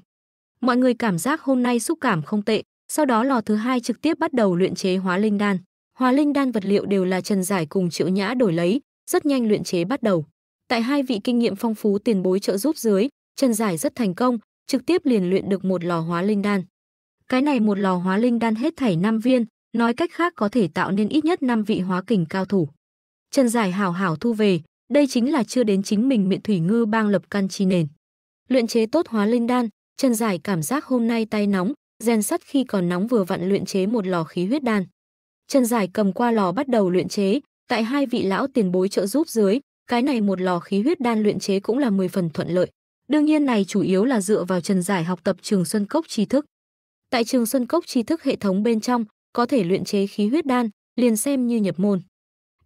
Mọi người cảm giác hôm nay xúc cảm không tệ, sau đó lò thứ hai trực tiếp bắt đầu luyện chế hóa linh đan. Hóa linh đan vật liệu đều là Trần Giải cùng Triệu Nhã đổi lấy, rất nhanh luyện chế bắt đầu. Tại hai vị kinh nghiệm phong phú tiền bối trợ giúp dưới, Trần Giải rất thành công, trực tiếp liền luyện được một lò hóa linh đan. Cái này một lò hóa linh đan hết thảy 5 viên, nói cách khác có thể tạo nên ít nhất 5 vị hóa kình cao thủ. Trần Giải hảo hảo thu về, đây chính là chưa đến chính mình miệng thủy ngư bang lập căn chi nền. Luyện chế tốt hóa linh đan, chân Giải cảm giác hôm nay tay nóng, rèn sắt khi còn nóng vừa vặn luyện chế một lò khí huyết đan. chân Giải cầm qua lò bắt đầu luyện chế, tại hai vị lão tiền bối trợ giúp dưới, cái này một lò khí huyết đan luyện chế cũng là 10 phần thuận lợi. Đương nhiên này chủ yếu là dựa vào Trần Giải học tập Trường Xuân Cốc tri thức. Tại Trường Xuân Cốc tri thức hệ thống bên trong, có thể luyện chế khí huyết đan, liền xem như nhập môn.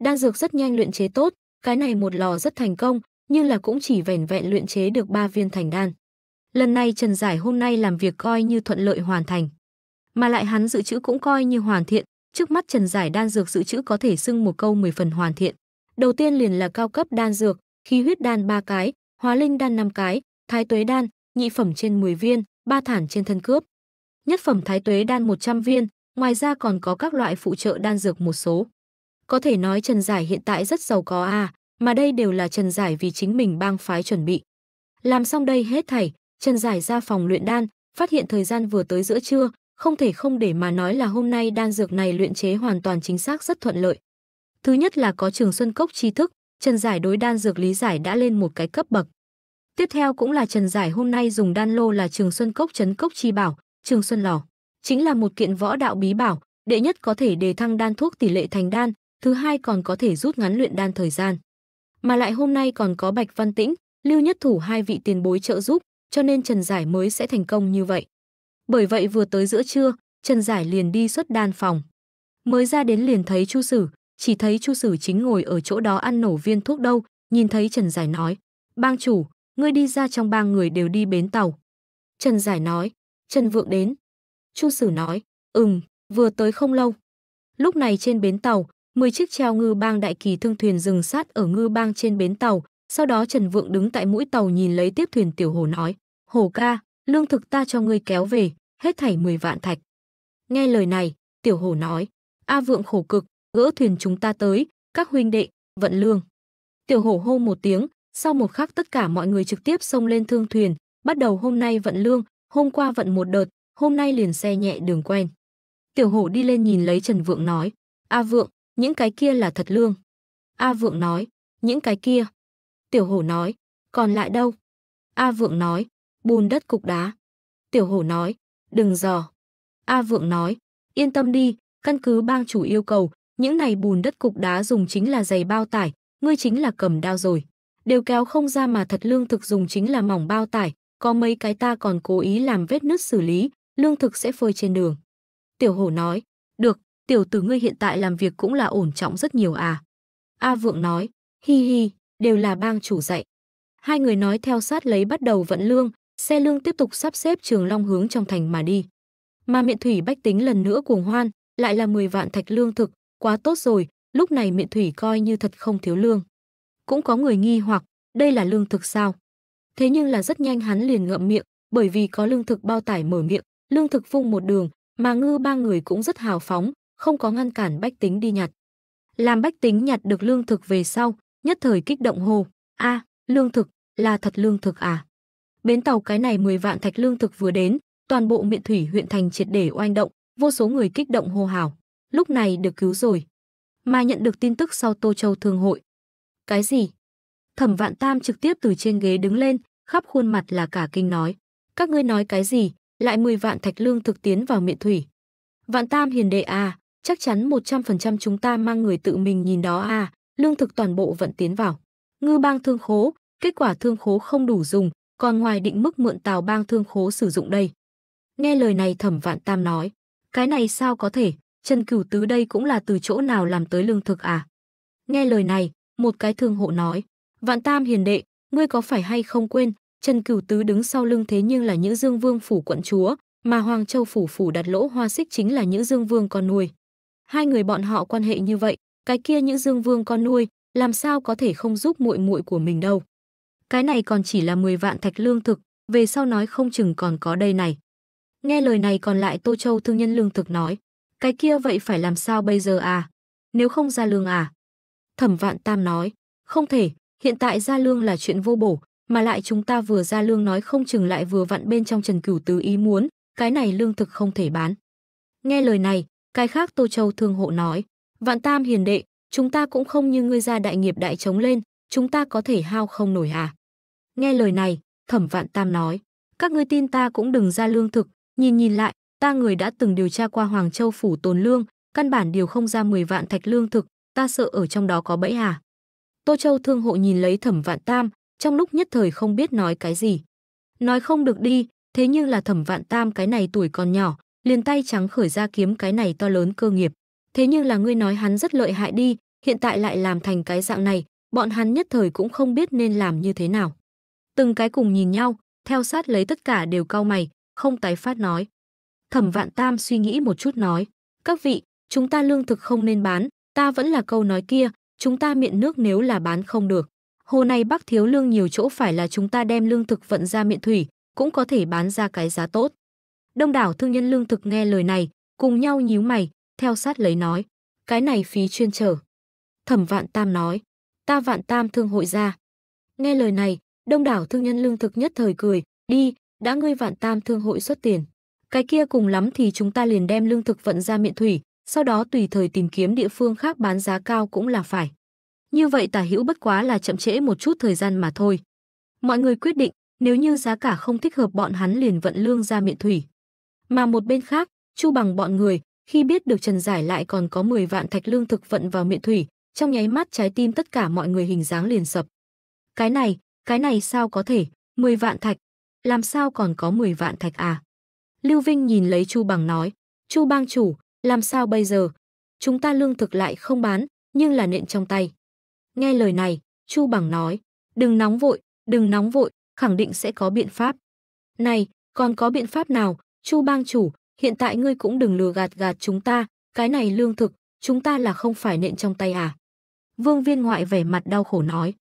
Đan dược rất nhanh luyện chế tốt, cái này một lò rất thành công, nhưng là cũng chỉ vẻn vẹn luyện chế được 3 viên thành đan. Lần này Trần Giải hôm nay làm việc coi như thuận lợi hoàn thành, mà lại hắn dự trữ cũng coi như hoàn thiện, trước mắt Trần Giải đan dược dự trữ có thể xưng một câu 10 phần hoàn thiện. Đầu tiên liền là cao cấp đan dược, khí huyết đan 3 cái, hóa linh đan 5 cái, thái tuế đan, nhị phẩm trên 10 viên, ba thản trên thân cướp. Nhất phẩm thái tuế đan 100 viên, ngoài ra còn có các loại phụ trợ đan dược một số. Có thể nói Trần Giải hiện tại rất giàu có à, mà đây đều là Trần Giải vì chính mình bang phái chuẩn bị. Làm xong đây hết thảy, Trần Giải ra phòng luyện đan, phát hiện thời gian vừa tới giữa trưa, không thể không để mà nói là hôm nay đan dược này luyện chế hoàn toàn chính xác rất thuận lợi. Thứ nhất là có Trường Xuân Cốc tri thức, Trần Giải đối đan dược lý giải đã lên một cái cấp bậc. Tiếp theo cũng là Trần Giải hôm nay dùng đan lô là Trường Xuân Cốc trấn cốc chi bảo, Trường Xuân lò, chính là một kiện võ đạo bí bảo, đệ nhất có thể đề thăng đan thuốc tỷ lệ thành đan, thứ hai còn có thể rút ngắn luyện đan thời gian. Mà lại hôm nay còn có Bạch Văn Tĩnh, Lưu Nhất Thủ hai vị tiền bối trợ giúp, cho nên Trần Giải mới sẽ thành công như vậy. Bởi vậy vừa tới giữa trưa, Trần Giải liền đi xuất đan phòng. Mới ra đến liền thấy Chu Sử, chỉ thấy Chu Sử chính ngồi ở chỗ đó ăn nổ viên thuốc đâu, nhìn thấy Trần Giải nói, bang chủ, ngươi đi ra trong bang người đều đi bến tàu. Trần Giải nói, Trần Vượng đến. Chu Sử nói, ừm, vừa tới không lâu. Lúc này trên bến tàu, 10 chiếc treo ngư bang đại kỳ thương thuyền dừng sát ở ngư bang trên bến tàu, sau đó Trần Vượng đứng tại mũi tàu nhìn lấy tiếp thuyền tiểu hồ nói, "Hồ ca, lương thực ta cho ngươi kéo về, hết thảy 10 vạn thạch." Nghe lời này, tiểu hồ nói, "A Vượng khổ cực, gỡ thuyền chúng ta tới, các huynh đệ, vận lương." Tiểu hổ hô một tiếng, sau một khắc tất cả mọi người trực tiếp xông lên thương thuyền, bắt đầu hôm nay vận lương, hôm qua vận một đợt, hôm nay liền xe nhẹ đường quen. Tiểu hổ đi lên nhìn lấy Trần Vượng nói, A Vượng, những cái kia là thật lương. A Vượng nói, những cái kia. Tiểu Hổ nói, còn lại đâu? A Vượng nói, bùn đất cục đá. Tiểu Hổ nói, đừng dò. A Vượng nói, yên tâm đi, căn cứ bang chủ yêu cầu, những này bùn đất cục đá dùng chính là giày bao tải, ngươi chính là cầm đao rồi. Đều kéo không ra mà thật lương thực dùng chính là mỏng bao tải, có mấy cái ta còn cố ý làm vết nứt xử lý, lương thực sẽ phơi trên đường. Tiểu hổ nói, được, tiểu tử ngươi hiện tại làm việc cũng là ổn trọng rất nhiều à. A Vượng nói, hi hi, đều là bang chủ dạy. Hai người nói theo sát lấy bắt đầu vận lương, xe lương tiếp tục sắp xếp trường long hướng trong thành mà đi. Mà miệng thủy bách tính lần nữa cuồng hoan, lại là 10 vạn thạch lương thực, quá tốt rồi, lúc này miệng thủy coi như thật không thiếu lương. Cũng có người nghi hoặc, đây là lương thực sao? Thế nhưng là rất nhanh hắn liền ngậm miệng, bởi vì có lương thực bao tải mở miệng, lương thực vung một đường, mà ngư ba người cũng rất hào phóng, không có ngăn cản bách tính đi nhặt. Làm bách tính nhặt được lương thực về sau, nhất thời kích động hồ, a lương thực, là thật lương thực à? Bến tàu cái này 10 vạn thạch lương thực vừa đến, toàn bộ miện thủy huyện thành triệt để oanh động, vô số người kích động hô hào. Lúc này được cứu rồi. Mà nhận được tin tức sau Tô Châu Thương hội. Cái gì? Thẩm Vạn Tam trực tiếp từ trên ghế đứng lên, khắp khuôn mặt là cả kinh nói. Các ngươi nói cái gì? Lại 10 vạn thạch lương thực tiến vào miện thủy. Vạn Tam hiền đệ à, chắc chắn 100% chúng ta mang người tự mình nhìn đó à, lương thực toàn bộ vận tiến vào. Ngư bang thương khố, kết quả thương khố không đủ dùng, còn ngoài định mức mượn tàu bang thương khố sử dụng đây. Nghe lời này thẩm vạn tam nói, cái này sao có thể, Trần Cửu Tứ đây cũng là từ chỗ nào làm tới lương thực à? Nghe lời này, một cái thương hộ nói, vạn tam hiền đệ, ngươi có phải hay không quên, Trần Cửu Tứ đứng sau lưng thế nhưng là những Dương Vương phủ quận chúa, mà Hoàng Châu phủ phủ đặt lỗ hoa xích chính là những Dương Vương con nuôi hai người bọn họ quan hệ như vậy, cái kia những Dương Vương con nuôi, làm sao có thể không giúp muội muội của mình đâu. Cái này còn chỉ là 10 vạn thạch lương thực, về sau nói không chừng còn có đây này. Nghe lời này còn lại Tô Châu thương nhân lương thực nói, cái kia vậy phải làm sao bây giờ à? Nếu không ra lương à? Thẩm Vạn Tam nói, không thể, hiện tại ra lương là chuyện vô bổ, mà lại chúng ta vừa ra lương nói không chừng lại vừa vặn bên trong Trần Cửu Tứ ý muốn, cái này lương thực không thể bán. Nghe lời này, cái khác Tô Châu thương hộ nói, Vạn Tam hiền đệ, chúng ta cũng không như ngươi ra đại nghiệp đại chống lên, chúng ta có thể hao không nổi à. Nghe lời này, thẩm Vạn Tam nói, các ngươi tin ta cũng đừng ra lương thực, nhìn nhìn lại, ta người đã từng điều tra qua Hoàng Châu phủ tồn lương, căn bản điều không ra 10 vạn thạch lương thực, ta sợ ở trong đó có bẫy à. Tô Châu thương hộ nhìn lấy thẩm Vạn Tam, trong lúc nhất thời không biết nói cái gì. Nói không được đi, thế nhưng là thẩm Vạn Tam cái này tuổi còn nhỏ, liền tay trắng khởi ra kiếm cái này to lớn cơ nghiệp. Thế nhưng là ngươi nói hắn rất lợi hại đi, hiện tại lại làm thành cái dạng này, bọn hắn nhất thời cũng không biết nên làm như thế nào. Từng cái cùng nhìn nhau, theo sát lấy tất cả đều cau mày, không tái phát nói. Thẩm Vạn Tam suy nghĩ một chút nói, các vị, chúng ta lương thực không nên bán, ta vẫn là câu nói kia, chúng ta miệng nước nếu là bán không được. Hồ này bắc thiếu lương nhiều chỗ phải là chúng ta đem lương thực vận ra miệng thủy, cũng có thể bán ra cái giá tốt. Đông đảo thương nhân lương thực nghe lời này, cùng nhau nhíu mày, theo sát lấy nói, cái này phí chuyên trở. Thẩm Vạn Tam nói, ta Vạn Tam thương hội ra. Nghe lời này, đông đảo thương nhân lương thực nhất thời cười, đi, đã ngươi Vạn Tam thương hội xuất tiền. Cái kia cùng lắm thì chúng ta liền đem lương thực vận ra miệng thủy, sau đó tùy thời tìm kiếm địa phương khác bán giá cao cũng là phải. Như vậy tả hữu bất quá là chậm trễ một chút thời gian mà thôi. Mọi người quyết định, nếu như giá cả không thích hợp bọn hắn liền vận lương ra miệng thủy. Mà một bên khác, Chu Bằng bọn người, khi biết được Trần Giải lại còn có 10 vạn thạch lương thực vận vào miệng thủy, trong nháy mắt trái tim tất cả mọi người hình dáng liền sập. Cái này, cái này sao có thể, 10 vạn thạch, làm sao còn có 10 vạn thạch à? Lưu Vinh nhìn lấy Chu Bằng nói, Chu bang chủ, làm sao bây giờ? Chúng ta lương thực lại không bán, nhưng là nện trong tay. Nghe lời này, Chu Bằng nói, đừng nóng vội, đừng nóng vội, khẳng định sẽ có biện pháp. Này, còn có biện pháp nào, Chu bang chủ, hiện tại ngươi cũng đừng lừa gạt gạt chúng ta, cái này lương thực, chúng ta là không phải nện trong tay à. Vương viên ngoại vẻ mặt đau khổ nói.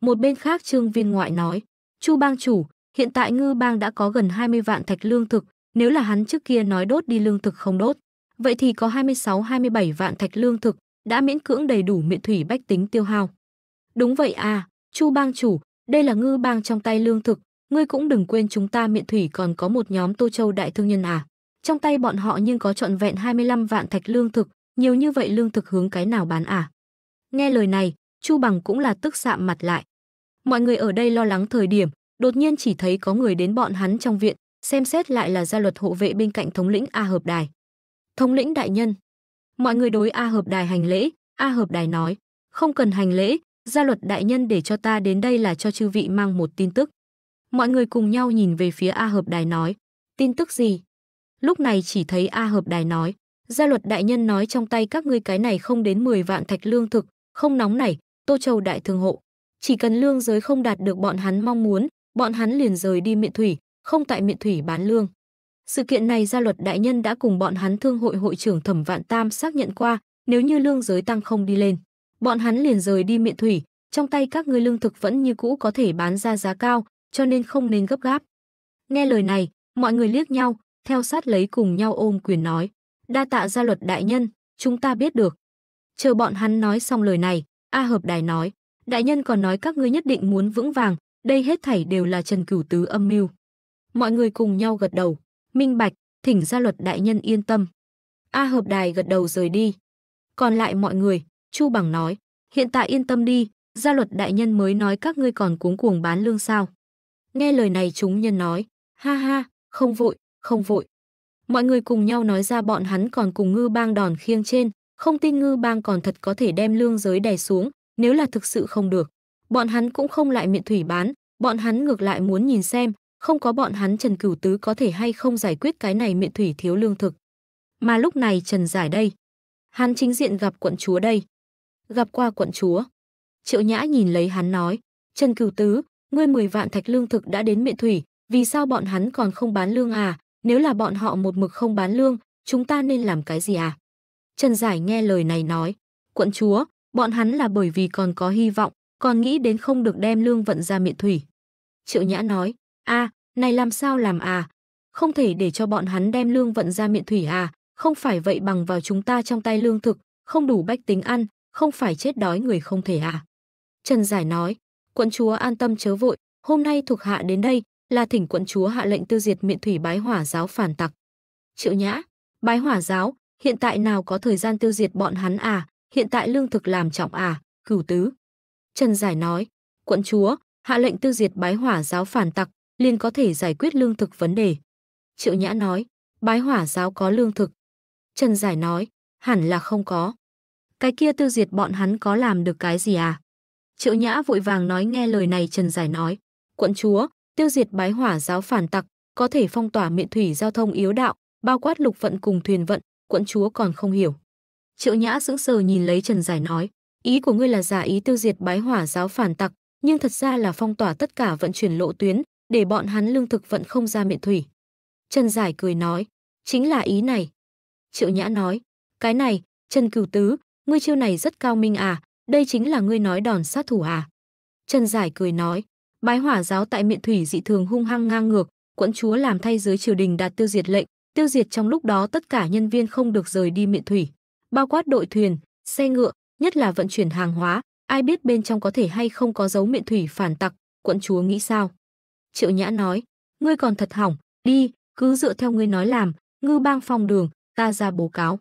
Một bên khác trương viên ngoại nói, Chu bang chủ, hiện tại ngư bang đã có gần 20 vạn thạch lương thực, nếu là hắn trước kia nói đốt đi lương thực không đốt, vậy thì có 26-27 vạn thạch lương thực, đã miễn cưỡng đầy đủ miệng thủy bách tính tiêu hao. Đúng vậy à, Chu bang chủ, đây là ngư bang trong tay lương thực, ngươi cũng đừng quên chúng ta miện thủy còn có một nhóm Tô Châu đại thương nhân à. Trong tay bọn họ nhưng có trọn vẹn 25 vạn thạch lương thực, nhiều như vậy lương thực hướng cái nào bán à. Nghe lời này, Chu Bằng cũng là tức sạm mặt lại. Mọi người ở đây lo lắng thời điểm, đột nhiên chỉ thấy có người đến bọn hắn trong viện, xem xét lại là gia luật hộ vệ bên cạnh thống lĩnh A Hợp Đài. Thống lĩnh đại nhân. Mọi người đối A Hợp Đài hành lễ, A Hợp Đài nói, không cần hành lễ, gia luật đại nhân để cho ta đến đây là cho chư vị mang một tin tức. Mọi người cùng nhau nhìn về phía A Hợp Đài nói, tin tức gì? Lúc này chỉ thấy A Hợp Đài nói, gia luật đại nhân nói trong tay các ngươi cái này không đến 10 vạn thạch lương thực, không nóng này, Tô Châu đại thường hộ. Chỉ cần lương giới không đạt được bọn hắn mong muốn, bọn hắn liền rời đi miệng thủy, không tại miệng thủy bán lương. Sự kiện này gia luật đại nhân đã cùng bọn hắn thương hội hội trưởng Thẩm Vạn Tam xác nhận qua, nếu như lương giới tăng không đi lên, bọn hắn liền rời đi miệng thủy, trong tay các ngươi lương thực vẫn như cũ có thể bán ra giá cao, cho nên không nên gấp gáp. Nghe lời này, mọi người liếc nhau, theo sát lấy cùng nhau ôm quyền nói. Đa tạ gia luật đại nhân, chúng ta biết được. Chờ bọn hắn nói xong lời này, A Hợp Đài nói. Đại nhân còn nói các ngươi nhất định muốn vững vàng, đây hết thảy đều là Trần Cửu Tứ âm mưu. Mọi người cùng nhau gật đầu, minh bạch, thỉnh gia luật đại nhân yên tâm. A Hợp Đài gật đầu rời đi. Còn lại mọi người, Chu Bằng nói, hiện tại yên tâm đi, gia luật đại nhân mới nói các ngươi còn cuống cuồng bán lương sao. Nghe lời này chúng nhân nói, ha ha, không vội, không vội. Mọi người cùng nhau nói ra bọn hắn còn cùng ngư bang đòn khiêng trên, không tin ngư bang còn thật có thể đem lương giới đè xuống, nếu là thực sự không được. Bọn hắn cũng không lại miệng thủy bán, bọn hắn ngược lại muốn nhìn xem, không có bọn hắn Trần Cửu Tứ có thể hay không giải quyết cái này miệng thủy thiếu lương thực. Mà lúc này Trần Giải đây, hắn chính diện gặp quận chúa đây. Gặp qua quận chúa. Triệu Nhã nhìn lấy hắn nói, Trần Cửu Tứ, ngươi 10 vạn thạch lương thực đã đến miệng thủy, vì sao bọn hắn còn không bán lương à? Nếu là bọn họ một mực không bán lương, chúng ta nên làm cái gì à? Trần Giải nghe lời này nói, quận chúa, bọn hắn là bởi vì còn có hy vọng, còn nghĩ đến không được đem lương vận ra miệng thủy. Triệu Nhã nói, a này làm sao làm à? Không thể để cho bọn hắn đem lương vận ra miệng thủy à? Không phải vậy bằng vào chúng ta trong tay lương thực, không đủ bách tính ăn, không phải chết đói người không thể à? Trần Giải nói, quận chúa an tâm chớ vội, hôm nay thuộc hạ đến đây là thỉnh quận chúa hạ lệnh tiêu diệt miện thủy bái hỏa giáo phản tặc. Triệu Nhã, bái hỏa giáo, hiện tại nào có thời gian tiêu diệt bọn hắn à, hiện tại lương thực làm trọng à, cửu tứ. Trần Giải nói, quận chúa, hạ lệnh tiêu diệt bái hỏa giáo phản tặc, liền có thể giải quyết lương thực vấn đề. Triệu Nhã nói, bái hỏa giáo có lương thực. Trần Giải nói, hẳn là không có. Cái kia tiêu diệt bọn hắn có làm được cái gì à? Triệu Nhã vội vàng nói nghe lời này Trần Giải nói, quận chúa, tiêu diệt bái hỏa giáo phản tặc, có thể phong tỏa miệng thủy giao thông yếu đạo, bao quát lục vận cùng thuyền vận, quận chúa còn không hiểu. Triệu Nhã sững sờ nhìn lấy Trần Giải nói, ý của ngươi là giả ý tiêu diệt bái hỏa giáo phản tặc, nhưng thật ra là phong tỏa tất cả vận chuyển lộ tuyến, để bọn hắn lương thực vận không ra miệng thủy. Trần Giải cười nói, chính là ý này. Triệu Nhã nói, cái này, Trần Cửu Tứ, ngươi chiêu này rất cao minh à, đây chính là ngươi nói đòn sát thủ à? Trần Giải cười nói, bái hỏa giáo tại miện thủy dị thường hung hăng ngang ngược, quận chúa làm thay dưới triều đình đạt tiêu diệt lệnh, tiêu diệt trong lúc đó tất cả nhân viên không được rời đi miện thủy, bao quát đội thuyền, xe ngựa, nhất là vận chuyển hàng hóa, ai biết bên trong có thể hay không có dấu miện thủy phản tặc, quận chúa nghĩ sao? Triệu Nhã nói, ngươi còn thật hỏng, đi, cứ dựa theo ngươi nói làm, ngư bang phòng đường, ta ra bố cáo.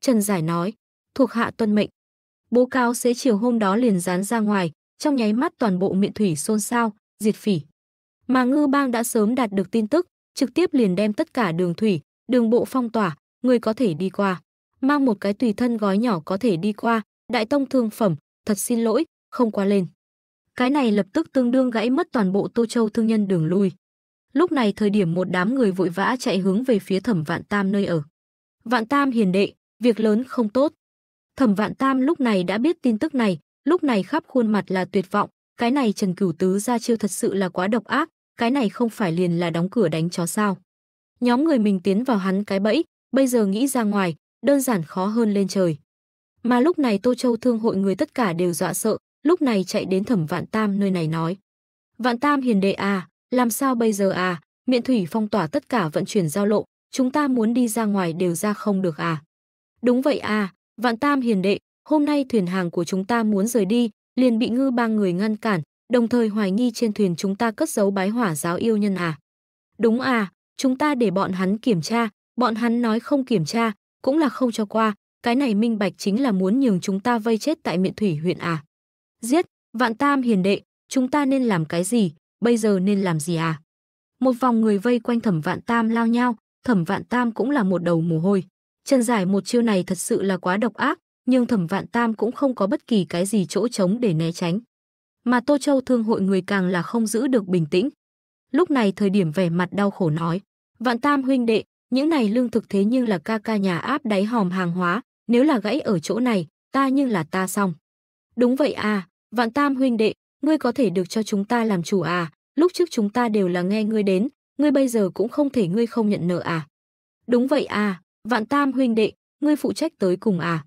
Trần Giải nói, thuộc hạ tuân mệnh, Bố cáo xế chiều hôm đó liền dán ra ngoài, trong nháy mắt toàn bộ miệng thủy xôn xao, diệt phỉ. Mà ngư bang đã sớm đạt được tin tức, trực tiếp liền đem tất cả đường thủy, đường bộ phong tỏa, người có thể đi qua. Mang một cái tùy thân gói nhỏ có thể đi qua, đại tông thương phẩm, thật xin lỗi, không qua lên. Cái này lập tức tương đương gãy mất toàn bộ Tô Châu thương nhân đường lui. Lúc này thời điểm một đám người vội vã chạy hướng về phía thẩm vạn tam nơi ở. Vạn tam hiền đệ, việc lớn không tốt, Thẩm Vạn Tam lúc này đã biết tin tức này, lúc này khắp khuôn mặt là tuyệt vọng, cái này Trần Cửu Tứ ra chiêu thật sự là quá độc ác, cái này không phải liền là đóng cửa đánh chó sao? Nhóm người mình tiến vào hắn cái bẫy, bây giờ nghĩ ra ngoài, đơn giản khó hơn lên trời. Mà lúc này Tô Châu thương hội người tất cả đều dọa sợ, lúc này chạy đến Thẩm Vạn Tam nơi này nói: "Vạn Tam hiền đệ à, làm sao bây giờ à? Miện thủy phong tỏa tất cả vận chuyển giao lộ, chúng ta muốn đi ra ngoài đều ra không được à?" "Đúng vậy à, Vạn Tam hiền đệ, hôm nay thuyền hàng của chúng ta muốn rời đi, liền bị ngư bang người ngăn cản, đồng thời hoài nghi trên thuyền chúng ta cất giấu bái hỏa giáo yêu nhân à. Đúng à, chúng ta để bọn hắn kiểm tra, bọn hắn nói không kiểm tra, cũng là không cho qua, cái này minh bạch chính là muốn nhường chúng ta vây chết tại miệng thủy huyện à. Giết, vạn tam hiền đệ, chúng ta nên làm cái gì, bây giờ nên làm gì à? Một vòng người vây quanh thẩm vạn tam lao nhau, thẩm vạn tam cũng là một đầu mồ hôi trần giải một chiêu này thật sự là quá độc ác, nhưng Thẩm Vạn Tam cũng không có bất kỳ cái gì chỗ trống để né tránh. Mà Tô Châu Thương hội người càng là không giữ được bình tĩnh. Lúc này thời điểm vẻ mặt đau khổ nói, Vạn Tam huynh đệ, những này lương thực thế nhưng là ca ca nhà áp đáy hòm hàng hóa, nếu là gãy ở chỗ này, ta nhưng là ta xong. Đúng vậy à, Vạn Tam huynh đệ, ngươi có thể được cho chúng ta làm chủ à, lúc trước chúng ta đều là nghe ngươi đến, ngươi bây giờ cũng không thể ngươi không nhận nợ à. Đúng vậy à, Vạn Tam huynh đệ, ngươi phụ trách tới cùng à?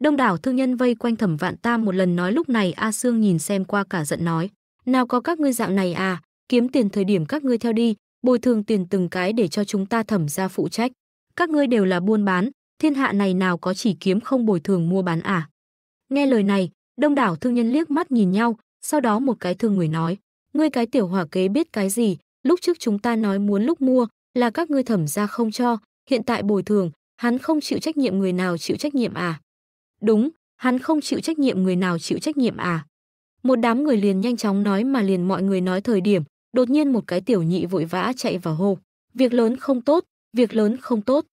Đông đảo thương nhân vây quanh Thẩm Vạn Tam một lần nói lúc này A Sương nhìn xem qua cả giận nói, nào có các ngươi dạng này à, kiếm tiền thời điểm các ngươi theo đi, bồi thường tiền từng cái để cho chúng ta thẩm ra phụ trách. Các ngươi đều là buôn bán, thiên hạ này nào có chỉ kiếm không bồi thường mua bán à. Nghe lời này, đông đảo thương nhân liếc mắt nhìn nhau, sau đó một cái thương người nói, ngươi cái tiểu hỏa kế biết cái gì, lúc trước chúng ta nói muốn lúc mua, là các ngươi thẩm ra không cho, hiện tại bồi thường, hắn không chịu trách nhiệm người nào chịu trách nhiệm à? Đúng, hắn không chịu trách nhiệm người nào chịu trách nhiệm à? Một đám người liền nhanh chóng nói mà liền mọi người nói thời điểm, đột nhiên một cái tiểu nhị vội vã chạy vào hô, việc lớn không tốt, việc lớn không tốt.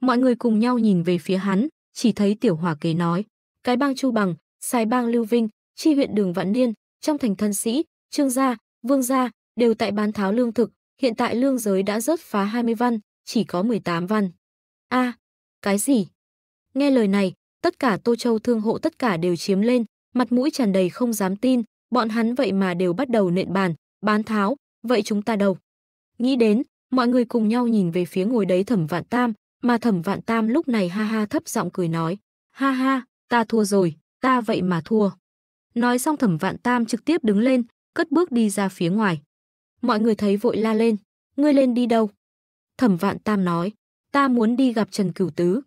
Mọi người cùng nhau nhìn về phía hắn, chỉ thấy tiểu hỏa kế nói, cái bang Chu Bằng, Sai bang Lưu Vinh, chi huyện Đường Vạn Niên, trong thành thân sĩ, Trương gia, Vương gia đều tại bán tháo lương thực, hiện tại lương giới đã rớt phá 20 văn, chỉ có 18 văn. A, à, cái gì? Nghe lời này, tất cả Tô Châu thương hộ tất cả đều chiếm lên, mặt mũi tràn đầy không dám tin, bọn hắn vậy mà đều bắt đầu nện bàn, bán tháo, vậy chúng ta đâu? Nghĩ đến, mọi người cùng nhau nhìn về phía ngồi đấy Thẩm Vạn Tam, mà Thẩm Vạn Tam lúc này ha ha thấp giọng cười nói, ha ha, ta thua rồi, ta vậy mà thua. Nói xong Thẩm Vạn Tam trực tiếp đứng lên, cất bước đi ra phía ngoài. Mọi người thấy vội la lên, ngươi lên đi đâu? Thẩm Vạn Tam nói, ta muốn đi gặp Trần Cửu Tứ.